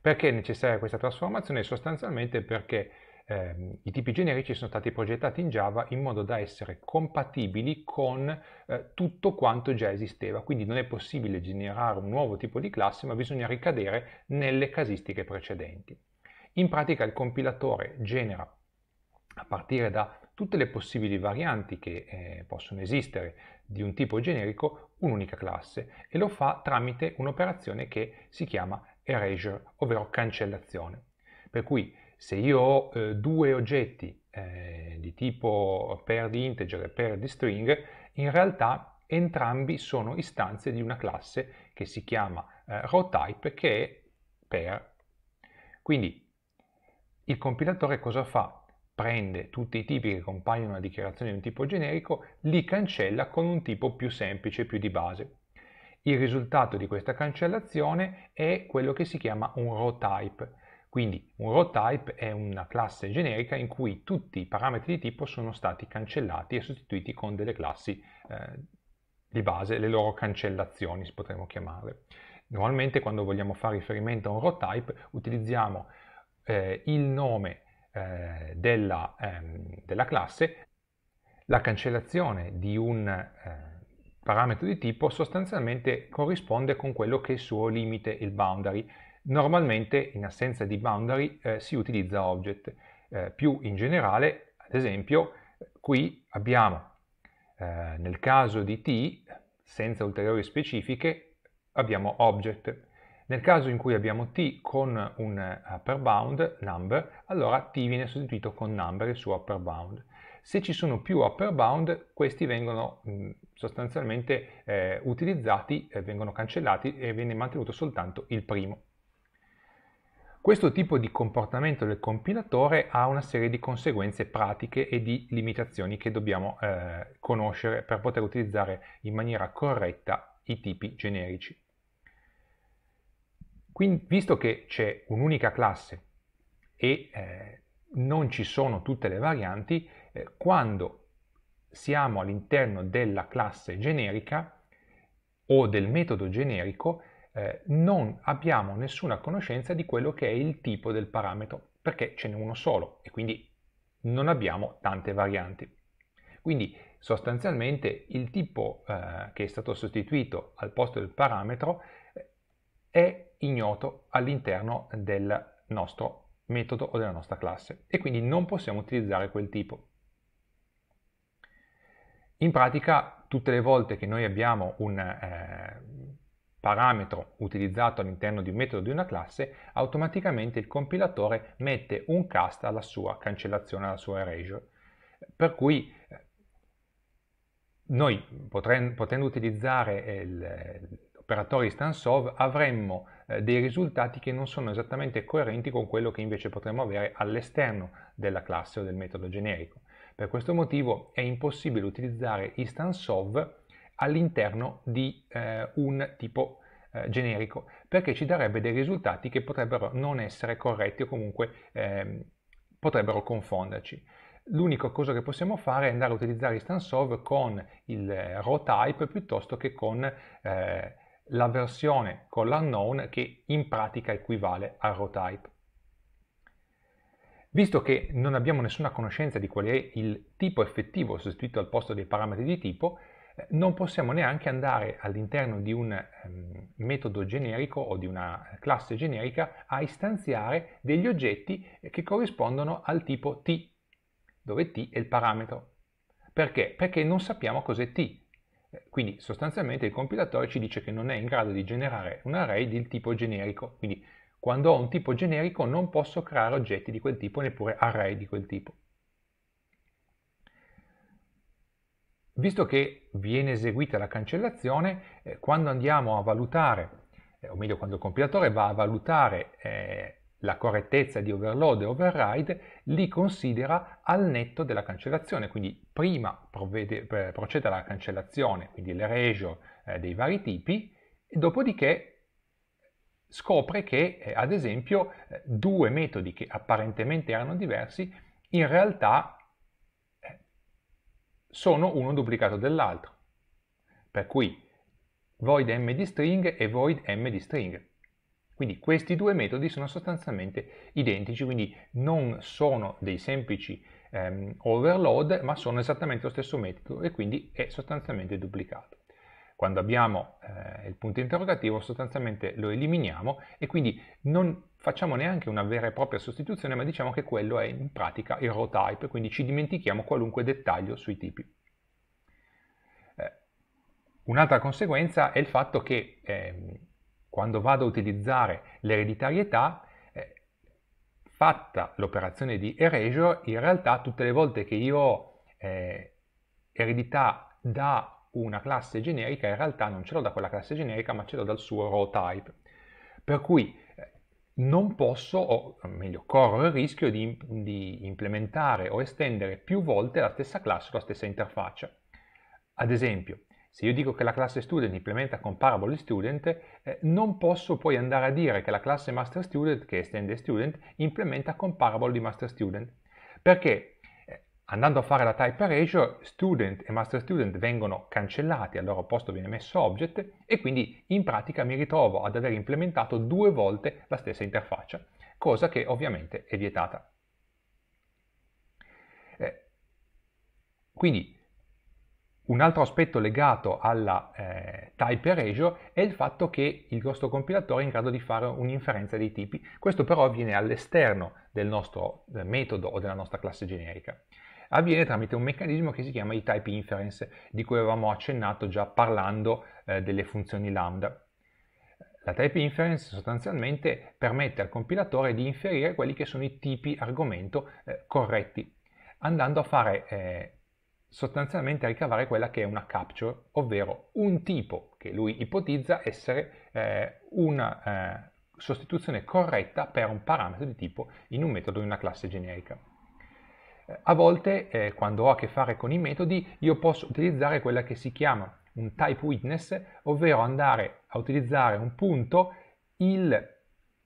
Perché è necessaria questa trasformazione? Sostanzialmente perché eh, i tipi generici sono stati progettati in Java in modo da essere compatibili con eh, tutto quanto già esisteva, quindi non è possibile generare un nuovo tipo di classe ma bisogna ricadere nelle casistiche precedenti. In pratica il compilatore genera a partire da tutte le possibili varianti che eh, possono esistere di un tipo generico un'unica classe e lo fa tramite un'operazione che si chiama erasure, ovvero cancellazione. Per cui se io ho eh, due oggetti eh, di tipo pair di integer e pair di string, in realtà entrambi sono istanze di una classe che si chiama eh, rowType che è pair. Quindi il compilatore cosa fa? Prende tutti i tipi che compaiono una dichiarazione di un tipo generico, li cancella con un tipo più semplice, più di base. Il risultato di questa cancellazione è quello che si chiama un rowType quindi un row type è una classe generica in cui tutti i parametri di tipo sono stati cancellati e sostituiti con delle classi eh, di base, le loro cancellazioni potremmo chiamarle. Normalmente quando vogliamo fare riferimento a un row type utilizziamo eh, il nome eh, della, ehm, della, classe, la cancellazione di un eh, parametro di tipo sostanzialmente corrisponde con quello che è il suo limite, il boundary, Normalmente in assenza di boundary eh, si utilizza object, eh, più in generale, ad esempio, qui abbiamo eh, nel caso di t, senza ulteriori specifiche, abbiamo object. Nel caso in cui abbiamo t con un upper bound, number, allora t viene sostituito con number, il suo upper bound. Se ci sono più upper bound, questi vengono mm, sostanzialmente eh, utilizzati, eh, vengono cancellati e viene mantenuto soltanto il primo. Questo tipo di comportamento del compilatore ha una serie di conseguenze pratiche e di limitazioni che dobbiamo eh, conoscere per poter utilizzare in maniera corretta i tipi generici. Quindi, visto che c'è un'unica classe e eh, non ci sono tutte le varianti, eh, quando siamo all'interno della classe generica o del metodo generico, eh, non abbiamo nessuna conoscenza di quello che è il tipo del parametro, perché ce n'è uno solo e quindi non abbiamo tante varianti. Quindi sostanzialmente il tipo eh, che è stato sostituito al posto del parametro eh, è ignoto all'interno del nostro metodo o della nostra classe e quindi non possiamo utilizzare quel tipo. In pratica tutte le volte che noi abbiamo un, eh, parametro utilizzato all'interno di un metodo di una classe, automaticamente il compilatore mette un cast alla sua cancellazione, alla sua erasure. Per cui eh, noi potendo utilizzare eh, l'operatore eh, instanceOf avremmo dei risultati che non sono esattamente coerenti con quello che invece potremmo avere all'esterno della classe o del metodo generico. Per questo motivo è impossibile utilizzare instanceOf all'interno di eh, un tipo eh, generico, perché ci darebbe dei risultati che potrebbero non essere corretti o comunque eh, potrebbero confonderci. L'unica cosa che possiamo fare è andare a utilizzare istancesolve con il eh, raw type piuttosto che con eh, la versione con l'unknown che in pratica equivale al raw type. Visto che non abbiamo nessuna conoscenza di qual è il tipo effettivo sostituito al posto dei parametri di tipo, eh, non possiamo neanche andare all'interno di un um, metodo generico o di una classe generica a istanziare degli oggetti che corrispondono al tipo t, dove t è il parametro. Perché? Perché non sappiamo cos'è t. Eh, quindi sostanzialmente il compilatore ci dice che non è in grado di generare un array di tipo generico. Quindi quando ho un tipo generico non posso creare oggetti di quel tipo neppure array di quel tipo. Visto che viene eseguita la cancellazione, eh, quando andiamo a valutare, eh, o meglio quando il compilatore va a valutare eh, la correttezza di overload e override, li considera al netto della cancellazione, quindi prima provvede, eh, procede alla cancellazione, quindi l'erasure eh, dei vari tipi, e dopodiché scopre che, eh, ad esempio, eh, due metodi che apparentemente erano diversi, in realtà sono uno duplicato dell'altro. Per cui void m di string e void m di string. Quindi questi due metodi sono sostanzialmente identici, quindi non sono dei semplici ehm, overload, ma sono esattamente lo stesso metodo e quindi è sostanzialmente duplicato. Quando abbiamo eh, il punto interrogativo sostanzialmente lo eliminiamo e quindi non facciamo neanche una vera e propria sostituzione, ma diciamo che quello è in pratica il row type, quindi ci dimentichiamo qualunque dettaglio sui tipi. Eh, Un'altra conseguenza è il fatto che eh, quando vado a utilizzare l'ereditarietà, eh, fatta l'operazione di erasure, in realtà tutte le volte che io ho eh, eredità da una classe generica, in realtà non ce l'ho da quella classe generica, ma ce l'ho dal suo row type. Per cui non posso, o meglio, corro il rischio di, di, implementare o estendere più volte la stessa classe o la stessa interfaccia. Ad esempio, se io dico che la classe student implementa comparable student, eh, non posso poi andare a dire che la classe master student, che estende student, implementa comparable di master student, perché andando a fare la type erasure, student e master student vengono cancellati, al loro posto viene messo object e quindi in pratica mi ritrovo ad aver implementato due volte la stessa interfaccia, cosa che ovviamente è vietata. Eh, quindi un altro aspetto legato alla eh, type erasure è il fatto che il nostro compilatore è in grado di fare un'inferenza dei tipi. Questo però avviene all'esterno del nostro metodo o della nostra classe generica avviene tramite un meccanismo che si chiama i type inference, di cui avevamo accennato già parlando eh, delle funzioni lambda. La type inference sostanzialmente permette al compilatore di inferire quelli che sono i tipi argomento eh, corretti, andando a fare eh, sostanzialmente a ricavare quella che è una capture, ovvero un tipo che lui ipotizza essere eh, una eh, sostituzione corretta per un parametro di tipo in un metodo di una classe generica a volte eh, quando ho a che fare con i metodi io posso utilizzare quella che si chiama un type witness, ovvero andare a utilizzare un punto, il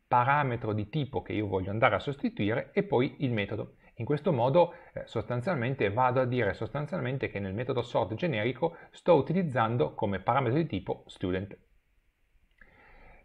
parametro di tipo che io voglio andare a sostituire e poi il metodo. In questo modo eh, sostanzialmente vado a dire sostanzialmente che nel metodo sort generico sto utilizzando come parametro di tipo student.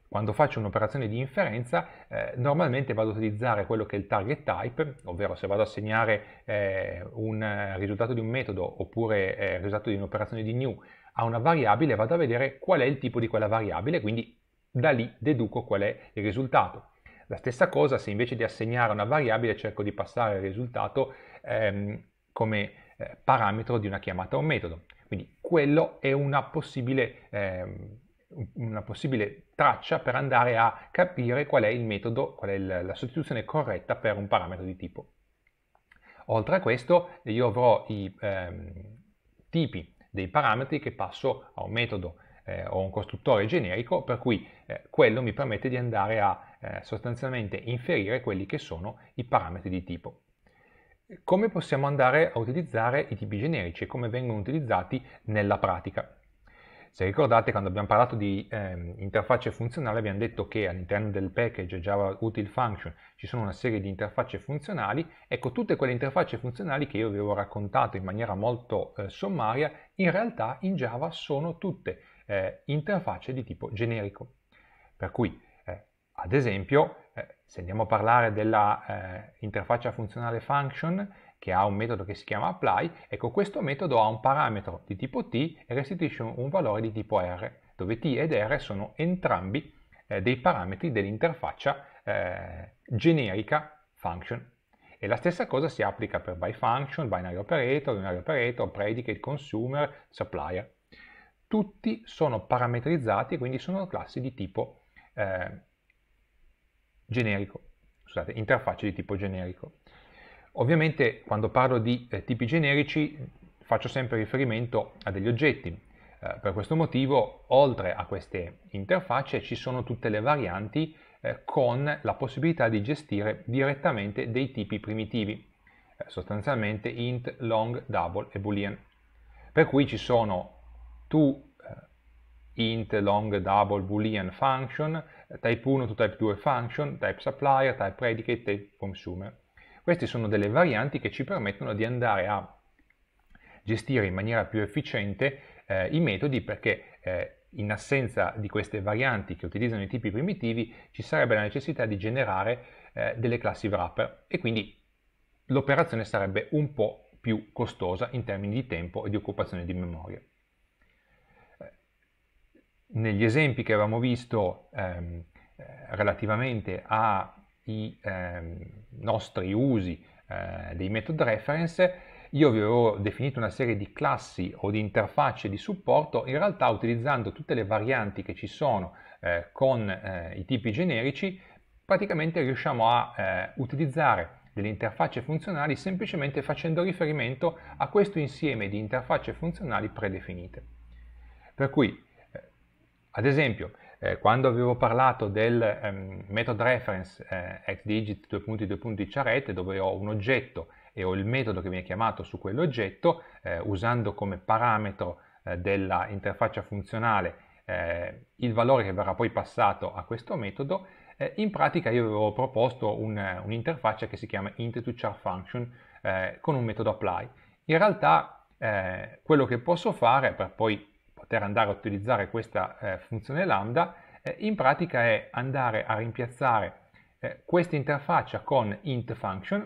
Quando faccio un'operazione di inferenza eh, normalmente vado a utilizzare quello che è il target type, ovvero se vado a segnare eh, un eh, risultato di un metodo oppure eh, il risultato di un'operazione di new a una variabile vado a vedere qual è il tipo di quella variabile, quindi da lì deduco qual è il risultato. La stessa cosa se invece di assegnare una variabile cerco di passare il risultato ehm, come eh, parametro di una chiamata a un metodo. Quindi quello è una possibile ehm, una possibile traccia per andare a capire qual è il metodo, qual è la sostituzione corretta per un parametro di tipo. Oltre a questo io avrò i ehm, tipi dei parametri che passo a un metodo eh, o un costruttore generico per cui eh, quello mi permette di andare a eh, sostanzialmente inferire quelli che sono i parametri di tipo. Come possiamo andare a utilizzare i tipi generici e come vengono utilizzati nella pratica? Se ricordate, quando abbiamo parlato di eh, interfacce funzionali, abbiamo detto che all'interno del package Java Util Function ci sono una serie di interfacce funzionali. Ecco, tutte quelle interfacce funzionali che io vi avevo raccontato in maniera molto eh, sommaria, in realtà in Java sono tutte eh, interfacce di tipo generico. Per cui, eh, ad esempio, eh, se andiamo a parlare dell'interfaccia eh, funzionale function, che ha un metodo che si chiama apply, ecco questo metodo ha un parametro di tipo t e restituisce un valore di tipo r, dove t ed r sono entrambi eh, dei parametri dell'interfaccia eh, generica function. E la stessa cosa si applica per by function, binary operator, binary operator, predicate, consumer, supplier. Tutti sono parametrizzati, e quindi sono classi di tipo eh, generico, scusate, interfacce di tipo generico. Ovviamente quando parlo di eh, tipi generici faccio sempre riferimento a degli oggetti. Eh, per questo motivo, oltre a queste interfacce, ci sono tutte le varianti eh, con la possibilità di gestire direttamente dei tipi primitivi, eh, sostanzialmente int, long, double e boolean. Per cui ci sono to eh, int, long, double, boolean function, eh, type 1 to type 2 function, type supplier, type predicate, type consumer queste sono delle varianti che ci permettono di andare a gestire in maniera più efficiente eh, i metodi perché eh, in assenza di queste varianti che utilizzano i tipi primitivi ci sarebbe la necessità di generare eh, delle classi wrapper e quindi l'operazione sarebbe un po' più costosa in termini di tempo e di occupazione di memoria. Eh, negli esempi che avevamo visto ehm, eh, relativamente a i eh, nostri usi eh, dei method reference, io vi avevo definito una serie di classi o di interfacce di supporto, in realtà utilizzando tutte le varianti che ci sono eh, con eh, i tipi generici, praticamente riusciamo a eh, utilizzare delle interfacce funzionali semplicemente facendo riferimento a questo insieme di interfacce funzionali predefinite. Per cui, eh, ad esempio, eh, quando avevo parlato del um, method reference eh, xdigit 2.2.charret dove ho un oggetto e ho il metodo che viene chiamato su quell'oggetto eh, usando come parametro eh, della interfaccia funzionale eh, il valore che verrà poi passato a questo metodo eh, in pratica io avevo proposto un'interfaccia che si chiama int to char function eh, con un metodo apply in realtà quello che posso fare per poi poter andare a utilizzare questa eh, funzione lambda eh, in pratica è andare a rimpiazzare eh, questa interfaccia con int function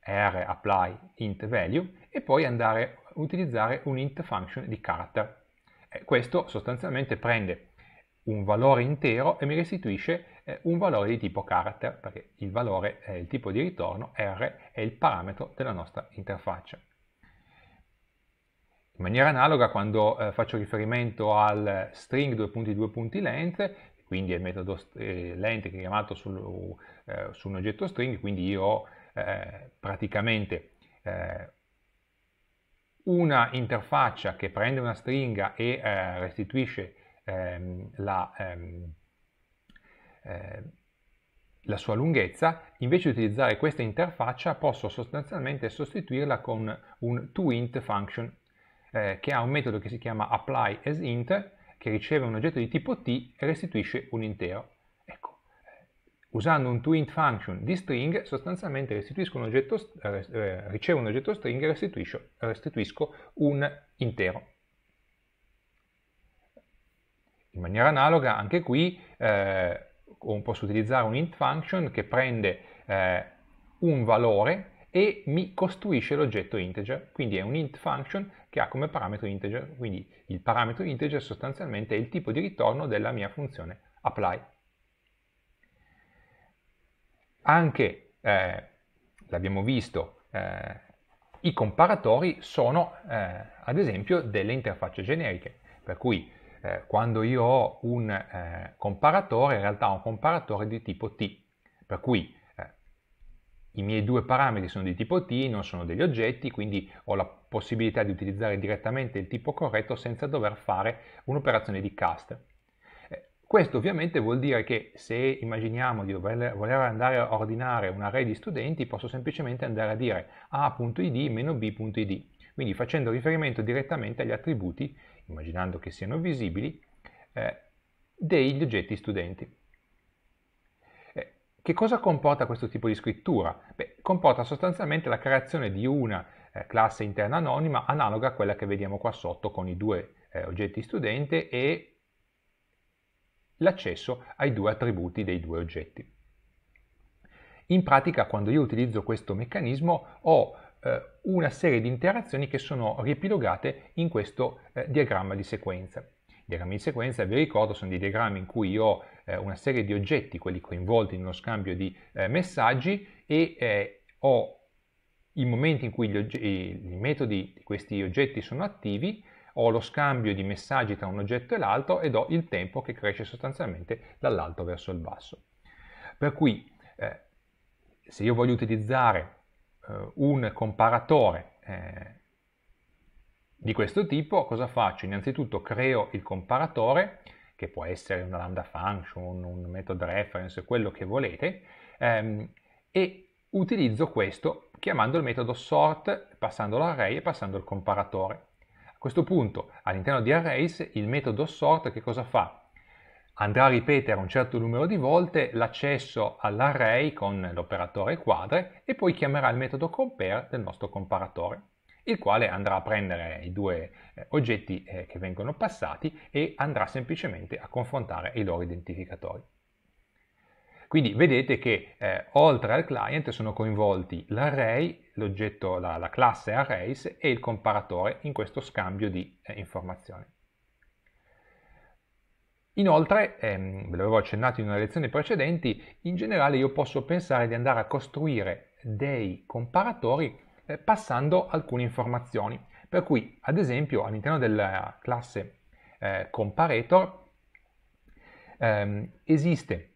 r apply int value e poi andare a utilizzare un int function di character. Eh, questo sostanzialmente prende un valore intero e mi restituisce eh, un valore di tipo character, perché il valore, eh, il tipo di ritorno R è il parametro della nostra interfaccia. In maniera analoga quando eh, faccio riferimento al string 2.2.length, quindi è il metodo eh, length chiamato sul, eh, su un oggetto string, quindi io ho eh, praticamente eh, una interfaccia che prende una stringa e eh, restituisce ehm, la, ehm, la sua lunghezza, invece di utilizzare questa interfaccia posso sostanzialmente sostituirla con un toInt function eh, che ha un metodo che si chiama apply as int che riceve un oggetto di tipo t e restituisce un intero. Ecco, usando un toInt function di string sostanzialmente un oggetto, eh, eh, ricevo un oggetto string e restituisco, restituisco un intero. In maniera analoga anche qui eh, posso utilizzare un int function che prende eh, un valore e mi costruisce l'oggetto integer, quindi è un int function che ha come parametro integer, quindi il parametro integer sostanzialmente è il tipo di ritorno della mia funzione apply. Anche, eh, l'abbiamo visto, eh, i comparatori sono eh, ad esempio delle interfacce generiche, per cui eh, quando io ho un eh, comparatore, in realtà ho un comparatore di tipo T, per cui eh, i miei due parametri sono di tipo T, non sono degli oggetti, quindi ho la possibilità di utilizzare direttamente il tipo corretto senza dover fare un'operazione di cast. Eh, questo ovviamente vuol dire che se immaginiamo di dover, voler andare a ordinare un array di studenti, posso semplicemente andare a dire a.id-b.id, quindi facendo riferimento direttamente agli attributi, immaginando che siano visibili, eh, degli oggetti studenti. Eh, che cosa comporta questo tipo di scrittura? Beh, comporta sostanzialmente la creazione di una eh, classe interna anonima analoga a quella che vediamo qua sotto con i due eh, oggetti studente e l'accesso ai due attributi dei due oggetti. In pratica quando io utilizzo questo meccanismo ho eh, una serie di interazioni che sono riepilogate in questo eh, diagramma di sequenza. diagrammi di sequenza, vi ricordo, sono dei diagrammi in cui io ho eh, una serie di oggetti, quelli coinvolti in uno scambio di messaggi e ho il momento in cui oggetti, i metodi di questi oggetti sono attivi, ho lo scambio di messaggi tra un oggetto e l'altro ed ho il tempo che cresce sostanzialmente dall'alto verso il basso. Per cui eh, se io voglio utilizzare eh, un comparatore eh, di questo tipo, cosa faccio? Innanzitutto creo il comparatore, che può essere una lambda function, un method reference, quello che volete, ehm, e utilizzo questo chiamando il metodo sort, passando l'array e passando il comparatore. A questo punto, all'interno di arrays, il metodo sort che cosa fa? andrà a ripetere un certo numero di volte l'accesso all'array con l'operatore quadre e poi chiamerà il metodo compare del nostro comparatore, il quale andrà a prendere i due eh, oggetti eh, che vengono passati e andrà semplicemente a confrontare i loro identificatori. Quindi vedete che eh, oltre al client sono coinvolti l'array, l'oggetto, la, la, classe arrays e il comparatore in questo scambio di eh, informazioni. Inoltre, ehm, ve l'avevo accennato in una lezione precedente, in generale io posso pensare di andare a costruire dei comparatori eh, passando alcune informazioni. Per cui, ad esempio, all'interno della classe eh, comparator ehm, esiste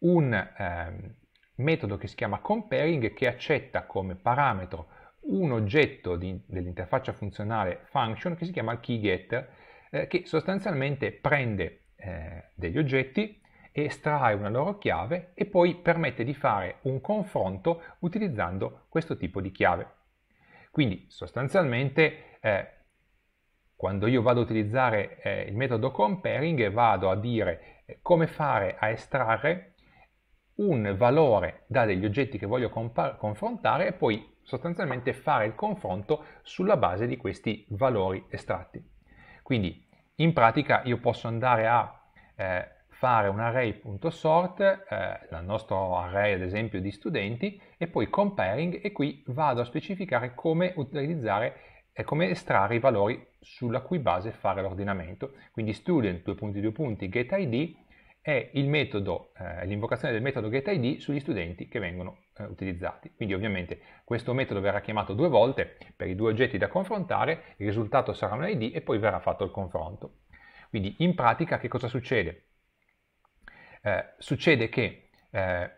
un eh, metodo che si chiama comparing che accetta come parametro un oggetto dell'interfaccia funzionale function che si chiama keyGet eh, che sostanzialmente prende eh, degli oggetti estrae una loro chiave e poi permette di fare un confronto utilizzando questo tipo di chiave. Quindi sostanzialmente eh, quando io vado a utilizzare eh, il metodo comparing vado a dire eh, come fare a estrarre un valore da degli oggetti che voglio confrontare e poi sostanzialmente fare il confronto sulla base di questi valori estratti. Quindi in pratica io posso andare a eh, fare un array.sort, eh, il nostro array ad esempio di studenti, e poi comparing e qui vado a specificare come utilizzare e eh, come estrarre i valori sulla cui base fare l'ordinamento. Quindi student, due punti, due punti, get id, è eh, l'invocazione del metodo getID sugli studenti che vengono eh, utilizzati. Quindi ovviamente questo metodo verrà chiamato due volte per i due oggetti da confrontare, il risultato sarà un ID e poi verrà fatto il confronto. Quindi in pratica che cosa succede? Eh, succede che eh,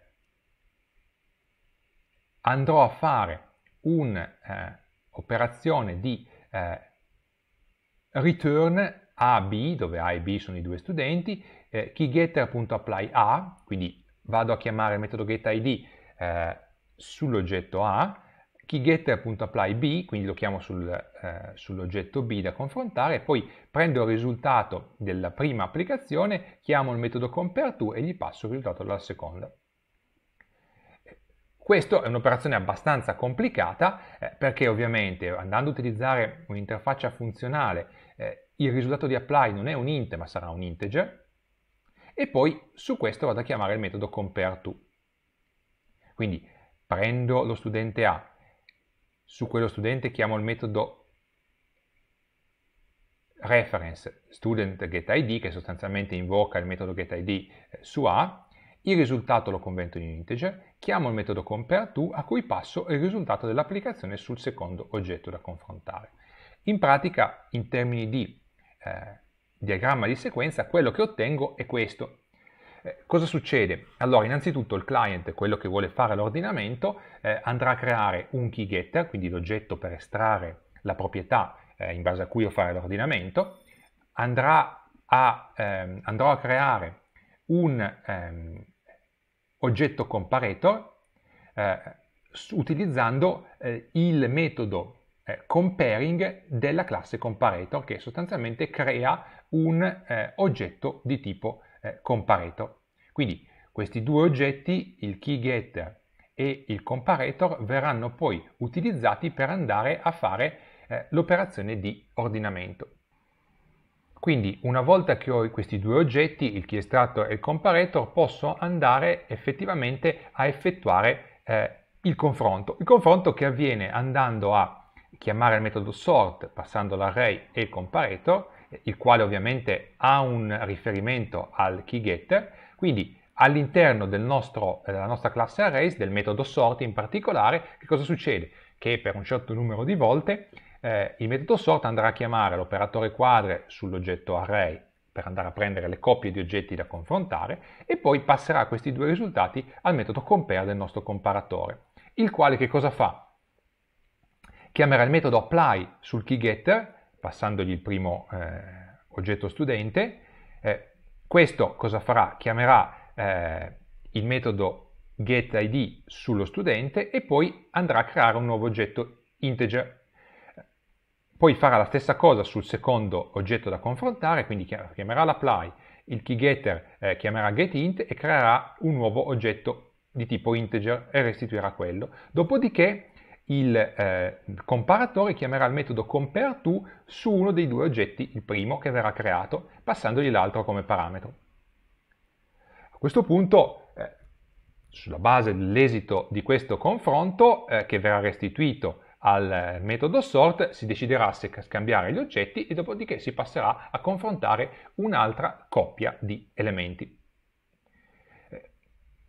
andrò a fare un'operazione eh, di eh, return AB, dove A e B sono i due studenti, eh, keygetter.apply A, quindi vado a chiamare il metodo getID eh, sull'oggetto A, keygetter.apply B, quindi lo chiamo sul, eh, sull'oggetto B da confrontare, poi prendo il risultato della prima applicazione, chiamo il metodo compareTo e gli passo il risultato della seconda. Questa è un'operazione abbastanza complicata eh, perché ovviamente andando a utilizzare un'interfaccia funzionale eh, il risultato di apply non è un int ma sarà un integer e poi su questo vado a chiamare il metodo compareTo. Quindi prendo lo studente A, su quello studente chiamo il metodo reference student getId che sostanzialmente invoca il metodo getId eh, su A, il risultato lo convento in integer, chiamo il metodo compareTo a cui passo il risultato dell'applicazione sul secondo oggetto da confrontare. In pratica, in termini di eh, diagramma di sequenza, quello che ottengo è questo. Eh, cosa succede? Allora, innanzitutto il client, quello che vuole fare l'ordinamento, eh, andrà a creare un key getter, quindi l'oggetto per estrarre la proprietà eh, in base a cui io fare l'ordinamento, andrà a, ehm, andrò a creare un ehm, oggetto comparator eh, utilizzando eh, il metodo eh, comparing della classe comparator che sostanzialmente crea un eh, oggetto di tipo eh, comparator. Quindi questi due oggetti, il keyGetter e il comparator, verranno poi utilizzati per andare a fare eh, l'operazione di ordinamento. Quindi una volta che ho questi due oggetti, il keyExtractor e il comparator, posso andare effettivamente a effettuare eh, il confronto. Il confronto che avviene andando a chiamare il metodo sort passando l'array e il comparator, il quale ovviamente ha un riferimento al key getter, quindi all'interno eh, della nostra classe arrays, del metodo sort in particolare, che cosa succede? Che per un certo numero di volte eh, il metodo sort andrà a chiamare l'operatore quadre sull'oggetto array per andare a prendere le coppie di oggetti da confrontare e poi passerà questi due risultati al metodo compare del nostro comparatore, il quale che cosa fa? chiamerà il metodo apply sul keygetter, passandogli il primo eh, oggetto studente. Eh, questo cosa farà? Chiamerà eh, il metodo getID sullo studente e poi andrà a creare un nuovo oggetto integer. Poi farà la stessa cosa sul secondo oggetto da confrontare, quindi chiamerà l'apply, il keygetter eh, chiamerà getInt e creerà un nuovo oggetto di tipo integer e restituirà quello. Dopodiché il eh, comparatore chiamerà il metodo compareTo su uno dei due oggetti, il primo che verrà creato, passandogli l'altro come parametro. A questo punto, eh, sulla base dell'esito di questo confronto, eh, che verrà restituito al eh, metodo sort, si deciderà se scambiare gli oggetti e dopodiché si passerà a confrontare un'altra coppia di elementi.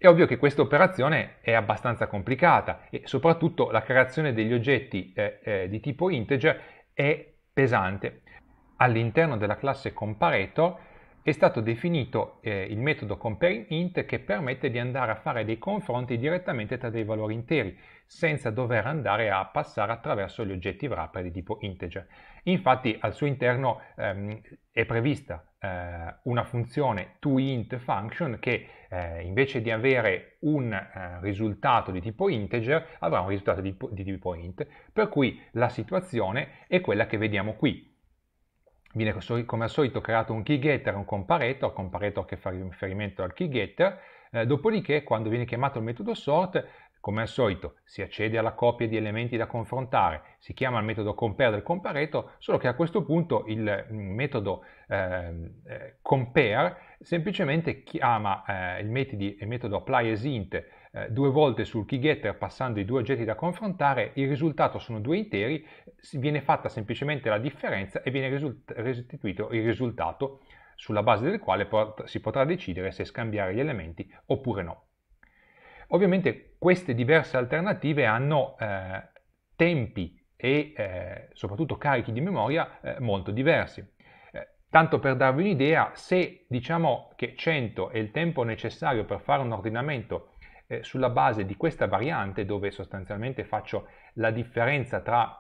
È ovvio che questa operazione è abbastanza complicata e soprattutto la creazione degli oggetti eh, eh, di tipo integer è pesante. All'interno della classe comparator è stato definito eh, il metodo compareInt che permette di andare a fare dei confronti direttamente tra dei valori interi senza dover andare a passare attraverso gli oggetti wrapper di tipo integer. Infatti al suo interno ehm, è prevista eh, una funzione toInt function che eh, invece di avere un eh, risultato di tipo integer avrà un risultato di, di tipo int, per cui la situazione è quella che vediamo qui viene come al solito creato un keygetter e un comparator, comparator che fa riferimento al keygetter, eh, dopodiché quando viene chiamato il metodo sort come al solito si accede alla coppia di elementi da confrontare, si chiama il metodo compare del compareto, solo che a questo punto il mm, metodo ehm, eh, compare semplicemente chiama eh, il, metodi, il, metodo apply as int eh, due volte sul keygetter passando i due oggetti da confrontare, il risultato sono due interi, viene fatta semplicemente la differenza e viene restituito il risultato sulla base del quale pot si potrà decidere se scambiare gli elementi oppure no. Ovviamente queste diverse alternative hanno eh, tempi e eh, soprattutto carichi di memoria eh, molto diversi. Eh, tanto per darvi un'idea, se diciamo che 100 è il tempo necessario per fare un ordinamento eh, sulla base di questa variante, dove sostanzialmente faccio la differenza tra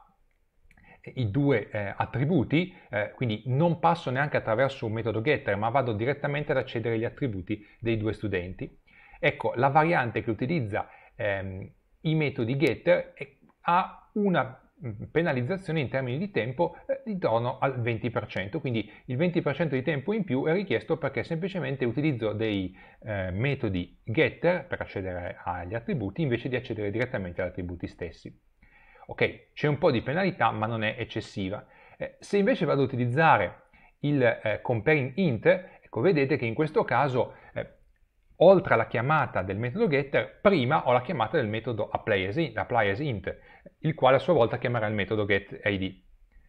i due eh, attributi, eh, quindi non passo neanche attraverso un metodo getter, ma vado direttamente ad accedere agli attributi dei due studenti. Ecco, la variante che utilizza ehm, i metodi getter è, ha una mm, penalizzazione in termini di tempo eh, intorno al 20%, quindi il 20% di tempo in più è richiesto perché semplicemente utilizzo dei eh, metodi getter per accedere agli attributi invece di accedere direttamente agli attributi stessi. Ok, c'è un po' di penalità ma non è eccessiva. Eh, se invece vado ad utilizzare il eh, comparing int, ecco vedete che in questo caso oltre alla chiamata del metodo getter, prima ho la chiamata del metodo apply as, apply as int, il quale a sua volta chiamerà il metodo getID.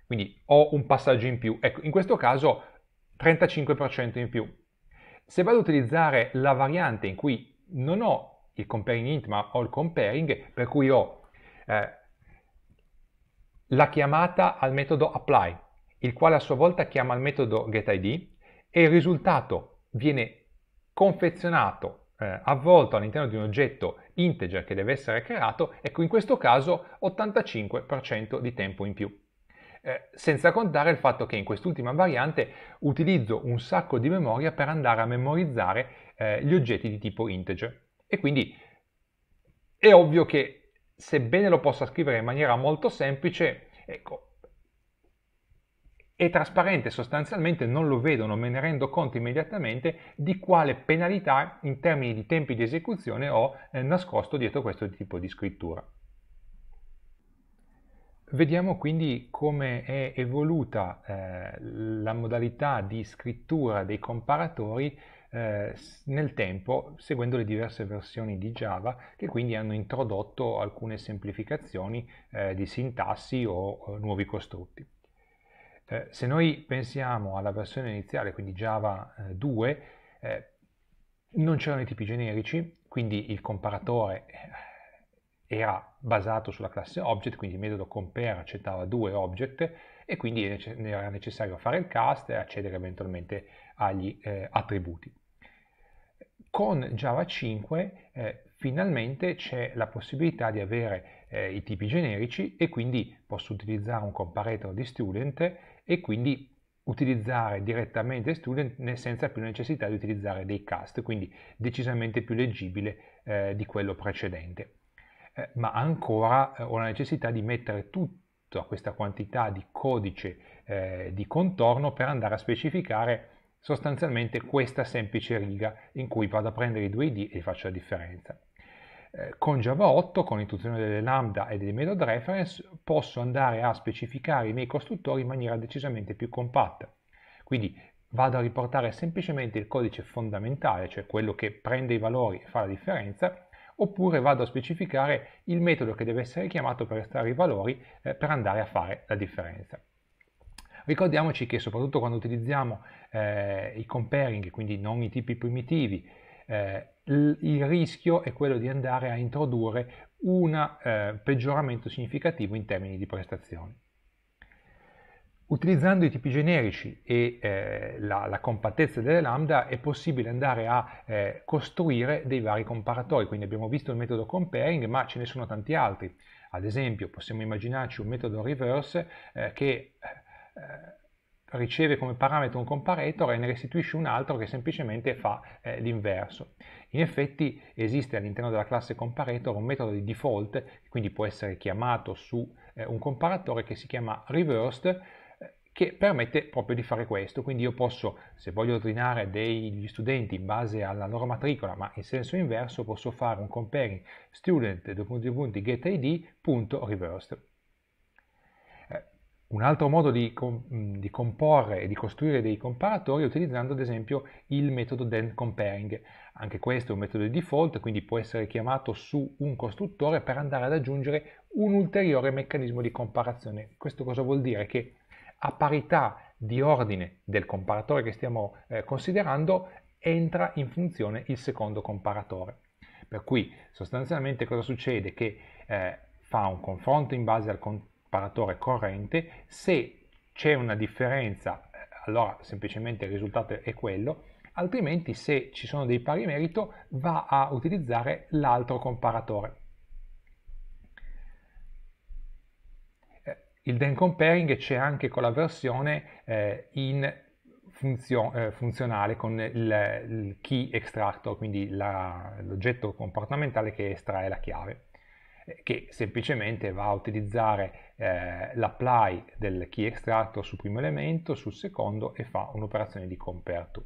Quindi ho un passaggio in più. Ecco, in questo caso 35% in più. Se vado ad utilizzare la variante in cui non ho il comparing int, ma ho il comparing, per cui ho eh, la chiamata al metodo apply, il quale a sua volta chiama il metodo getID, e il risultato viene confezionato eh, avvolto all'interno di un oggetto integer che deve essere creato, ecco in questo caso 85% di tempo in più. Eh, senza contare il fatto che in quest'ultima variante utilizzo un sacco di memoria per andare a memorizzare eh, gli oggetti di tipo integer. E quindi è ovvio che sebbene lo possa scrivere in maniera molto semplice, ecco, è trasparente sostanzialmente, non lo vedono, me ne rendo conto immediatamente di quale penalità in termini di tempi di esecuzione ho eh, nascosto dietro questo tipo di scrittura. Vediamo quindi come è evoluta eh, la modalità di scrittura dei comparatori eh, nel tempo seguendo le diverse versioni di Java che quindi hanno introdotto alcune semplificazioni eh, di sintassi o, o nuovi costrutti. Eh, se noi pensiamo alla versione iniziale, quindi Java 2, eh, eh, non c'erano i tipi generici, quindi il comparatore era basato sulla classe object, quindi il metodo compare accettava due object e quindi era necessario fare il cast e accedere eventualmente agli eh, attributi. Con Java 5 eh, finalmente c'è la possibilità di avere eh, i tipi generici e quindi posso utilizzare un comparator di student e quindi utilizzare direttamente student senza più necessità di utilizzare dei cast, quindi decisamente più leggibile eh, di quello precedente. Eh, ma ancora eh, ho la necessità di mettere tutta questa quantità di codice eh, di contorno per andare a specificare sostanzialmente questa semplice riga in cui vado a prendere i due id e faccio la differenza. Eh, con Java 8, con l'introduzione delle lambda e delle method reference, posso andare a specificare i miei costruttori in maniera decisamente più compatta. Quindi vado a riportare semplicemente il codice fondamentale, cioè quello che prende i valori e fa la differenza, oppure vado a specificare il metodo che deve essere chiamato per estrarre i valori eh, per andare a fare la differenza. Ricordiamoci che soprattutto quando utilizziamo eh, i comparing, quindi non i tipi primitivi, eh, il rischio è quello di andare a introdurre un eh, peggioramento significativo in termini di prestazioni. Utilizzando i tipi generici e eh, la, la, compattezza delle lambda è possibile andare a eh, costruire dei vari comparatori, quindi abbiamo visto il metodo comparing ma ce ne sono tanti altri, ad esempio possiamo immaginarci un metodo reverse eh, che eh, riceve come parametro un comparator e ne restituisce un altro che semplicemente fa eh, l'inverso. In effetti esiste all'interno della classe comparator un metodo di default, quindi può essere chiamato su eh, un comparatore che si chiama reversed, eh, che permette proprio di fare questo, quindi io posso, se voglio ordinare degli studenti in base alla loro matricola, ma in senso inverso, posso fare un comparing student.getId.reversed. Un altro modo di, mm, di, comporre e di costruire dei comparatori è utilizzando ad esempio il metodo then comparing. Anche questo è un metodo di default, quindi può essere chiamato su un costruttore per andare ad aggiungere un ulteriore meccanismo di comparazione. Questo cosa vuol dire? Che a parità di ordine del comparatore che stiamo eh, considerando entra in funzione il secondo comparatore. Per cui sostanzialmente cosa succede? Che eh, fa un confronto in base al, con separatore corrente, se c'è una differenza eh, allora semplicemente il risultato è quello, altrimenti se ci sono dei pari merito va a utilizzare l'altro comparatore. Eh, il then comparing c'è anche con la versione eh, in funzio eh, funzionale con il, il key extractor, quindi l'oggetto comportamentale che estrae la chiave che semplicemente va a utilizzare eh, l'apply del key extractor sul primo elemento, sul secondo e fa un'operazione di compare to.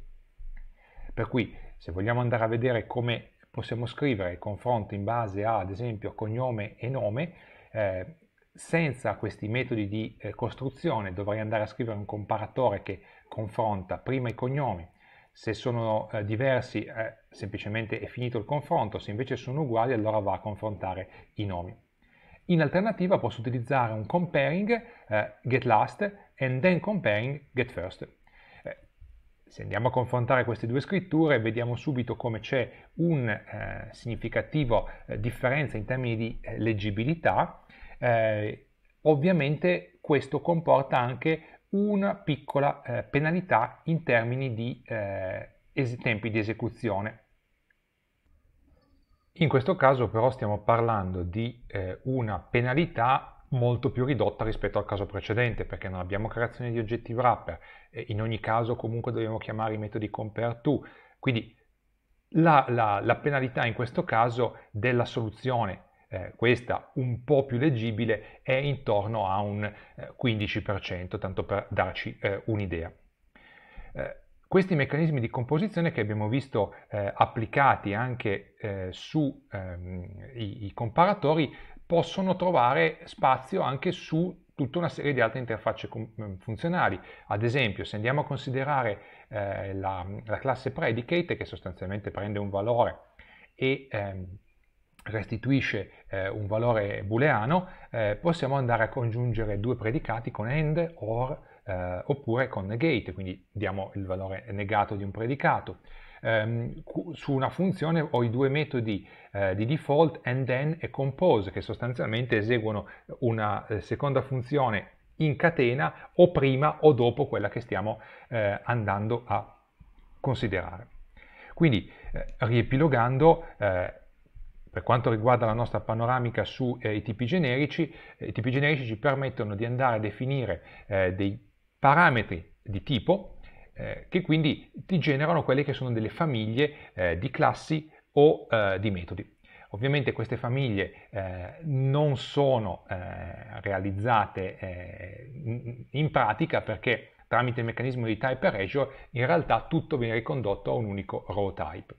Per cui se vogliamo andare a vedere come possiamo scrivere il confronto in base a, ad esempio, cognome e nome, eh, senza questi metodi di eh, costruzione dovrei andare a scrivere un comparatore che confronta prima i cognomi, se sono eh, diversi eh, semplicemente è finito il confronto, se invece sono uguali allora va a confrontare i nomi. In alternativa posso utilizzare un comparing eh, getLast and then comparing getFirst. Eh, se andiamo a confrontare queste due scritture vediamo subito come c'è un eh, significativo eh, differenza in termini di eh, leggibilità. Eh, ovviamente questo comporta anche una piccola penalità in termini di tempi di esecuzione. In questo caso però stiamo parlando di eh, una penalità molto più ridotta rispetto al caso precedente perché non abbiamo creazione di oggetti wrapper, eh, in ogni caso comunque dobbiamo chiamare i metodi compare to, quindi la, la, la penalità in questo caso della soluzione eh, questa un po' più leggibile, è intorno a un 15%, eh, tanto per darci eh, un'idea. Eh, questi meccanismi di composizione che abbiamo visto eh, applicati anche eh, su ehm, comparatori possono trovare spazio anche su tutta una serie di altre interfacce ehm, funzionali. Ad esempio, se andiamo a considerare eh, la, la, classe predicate, che sostanzialmente prende un valore e ehm, restituisce eh, un valore booleano, eh, possiamo andare a congiungere due predicati con AND, OR eh, oppure con negate, quindi diamo il valore negato di un predicato. Um, su una funzione ho i due metodi uh, di default and then e compose che sostanzialmente eseguono una eh, seconda funzione in catena o prima o dopo quella che stiamo uh, andando a considerare. Quindi riepilogando, per quanto riguarda la nostra panoramica sui eh, tipi generici, eh, i tipi generici ci permettono di andare a definire eh, dei parametri di tipo eh, che quindi ti generano quelle che sono delle famiglie eh, di classi o eh, di metodi. Ovviamente queste famiglie eh, non sono eh, realizzate eh, in pratica perché tramite il meccanismo di type erasure in realtà tutto viene ricondotto a un unico row type.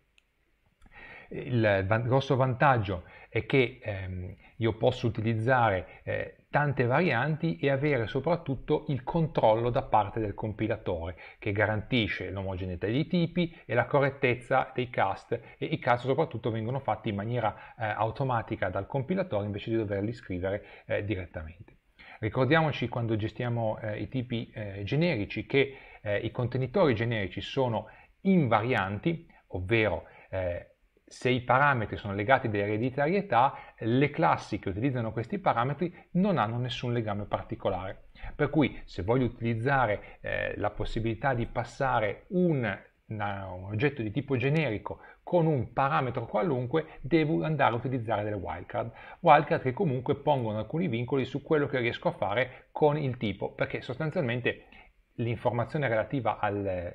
Il grosso vantaggio è che ehm, io posso utilizzare eh, tante varianti e avere soprattutto il controllo da parte del compilatore che garantisce l'omogeneità dei tipi e la correttezza dei cast e i cast soprattutto vengono fatti in maniera eh, automatica dal compilatore invece di doverli scrivere eh, direttamente. Ricordiamoci quando gestiamo eh, i tipi eh, generici che eh, i contenitori generici sono invarianti, ovvero eh, se i parametri sono legati all'ereditarietà, le classi che utilizzano questi parametri non hanno nessun legame particolare. Per cui se voglio utilizzare eh, la possibilità di passare un, una, un oggetto di tipo generico con un parametro qualunque, devo andare a utilizzare delle wildcard. Wildcard che comunque pongono alcuni vincoli su quello che riesco a fare con il tipo, perché sostanzialmente l'informazione relativa alla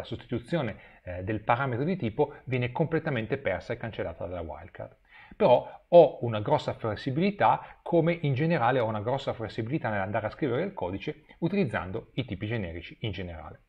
sostituzione eh, del parametro di tipo viene completamente persa e cancellata dalla wildcard. Però ho una grossa flessibilità come in generale ho una grossa flessibilità nell'andare a scrivere il codice utilizzando i tipi generici in generale.